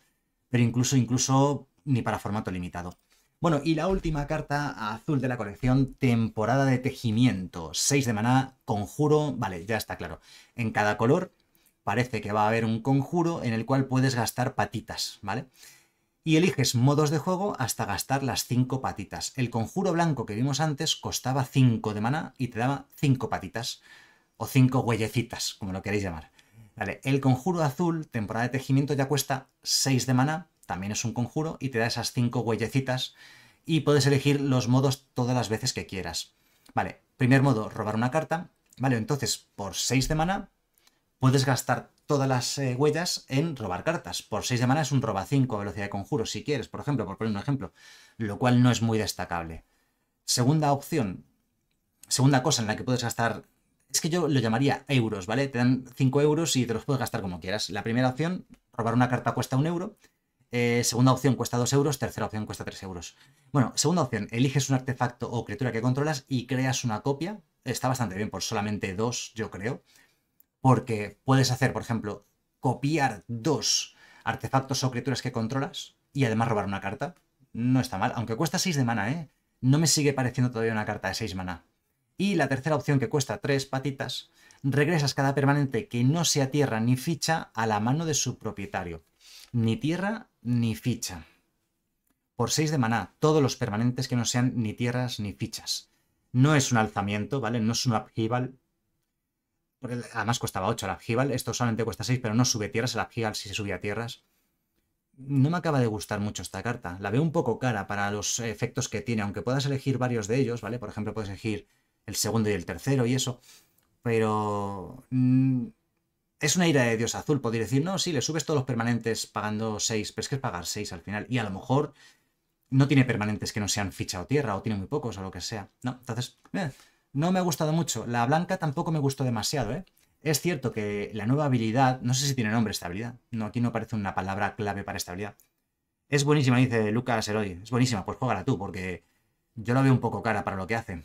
pero incluso, incluso ni para formato limitado. Bueno, y la última carta azul de la colección, temporada de tejimiento. 6 de maná, conjuro, vale, ya está claro. En cada color parece que va a haber un conjuro en el cual puedes gastar patitas, ¿vale? y eliges modos de juego hasta gastar las 5 patitas. El conjuro blanco que vimos antes costaba 5 de maná y te daba 5 patitas o 5 huellecitas, como lo queréis llamar. Vale, el conjuro azul, temporada de tejimiento, ya cuesta 6 de maná también es un conjuro y te da esas cinco huellecitas y puedes elegir los modos todas las veces que quieras. Vale, primer modo, robar una carta. Vale, entonces por 6 de mana puedes gastar todas las eh, huellas en robar cartas. Por 6 de mana es un roba 5 a velocidad de conjuro, si quieres, por ejemplo, por poner un ejemplo, lo cual no es muy destacable. Segunda opción, segunda cosa en la que puedes gastar, es que yo lo llamaría euros, ¿vale? Te dan 5 euros y te los puedes gastar como quieras. La primera opción, robar una carta cuesta 1 euro eh, segunda opción cuesta 2 euros, tercera opción cuesta 3 euros. Bueno, segunda opción, eliges un artefacto o criatura que controlas y creas una copia. Está bastante bien por solamente dos yo creo. Porque puedes hacer, por ejemplo, copiar dos artefactos o criaturas que controlas y además robar una carta. No está mal, aunque cuesta 6 de mana, ¿eh? No me sigue pareciendo todavía una carta de 6 mana. Y la tercera opción que cuesta 3 patitas, regresas cada permanente que no sea tierra ni ficha a la mano de su propietario ni tierra ni ficha. Por 6 de maná, todos los permanentes que no sean ni tierras ni fichas. No es un alzamiento, ¿vale? No es un abjival. Además costaba 8 el abjival. esto solamente cuesta 6, pero no sube tierras, el abjival si se subía tierras. No me acaba de gustar mucho esta carta. La veo un poco cara para los efectos que tiene, aunque puedas elegir varios de ellos, ¿vale? Por ejemplo, puedes elegir el segundo y el tercero y eso. Pero mm, es una ira de Dios azul, podría decir, no, sí, le subes todos los permanentes pagando 6, pero es que es pagar 6 al final. Y a lo mejor no tiene permanentes que no sean ficha o tierra, o tiene muy pocos, o lo que sea. No, entonces, eh, no me ha gustado mucho. La blanca tampoco me gustó demasiado, ¿eh? Es cierto que la nueva habilidad, no sé si tiene nombre esta habilidad, no, aquí no parece una palabra clave para esta habilidad. Es buenísima, dice Lucas Heroi. Es buenísima, pues juégala tú, porque yo la veo un poco cara para lo que hace.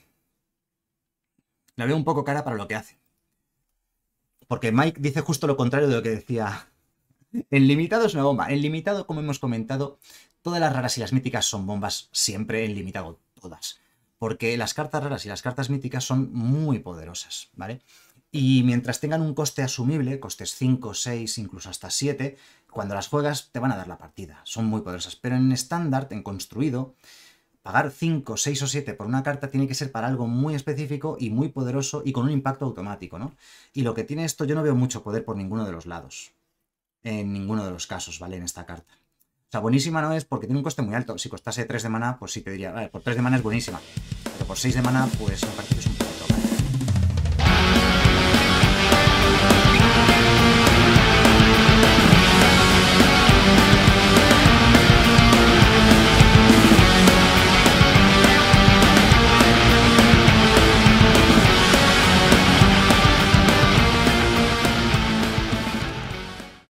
La veo un poco cara para lo que hace. Porque Mike dice justo lo contrario de lo que decía. El limitado es una bomba. En limitado, como hemos comentado, todas las raras y las míticas son bombas siempre en limitado, todas. Porque las cartas raras y las cartas míticas son muy poderosas, ¿vale? Y mientras tengan un coste asumible, costes 5, 6, incluso hasta 7, cuando las juegas te van a dar la partida. Son muy poderosas. Pero en estándar, en construido, pagar 5, 6 o 7 por una carta tiene que ser para algo muy específico y muy poderoso y con un impacto automático, ¿no? Y lo que tiene esto, yo no veo mucho poder por ninguno de los lados. En ninguno de los casos, ¿vale? En esta carta. O sea, buenísima no es porque tiene un coste muy alto. Si costase 3 de mana, pues sí te diría, vale, por 3 de mana es buenísima. Pero por 6 de mana, pues me parece es un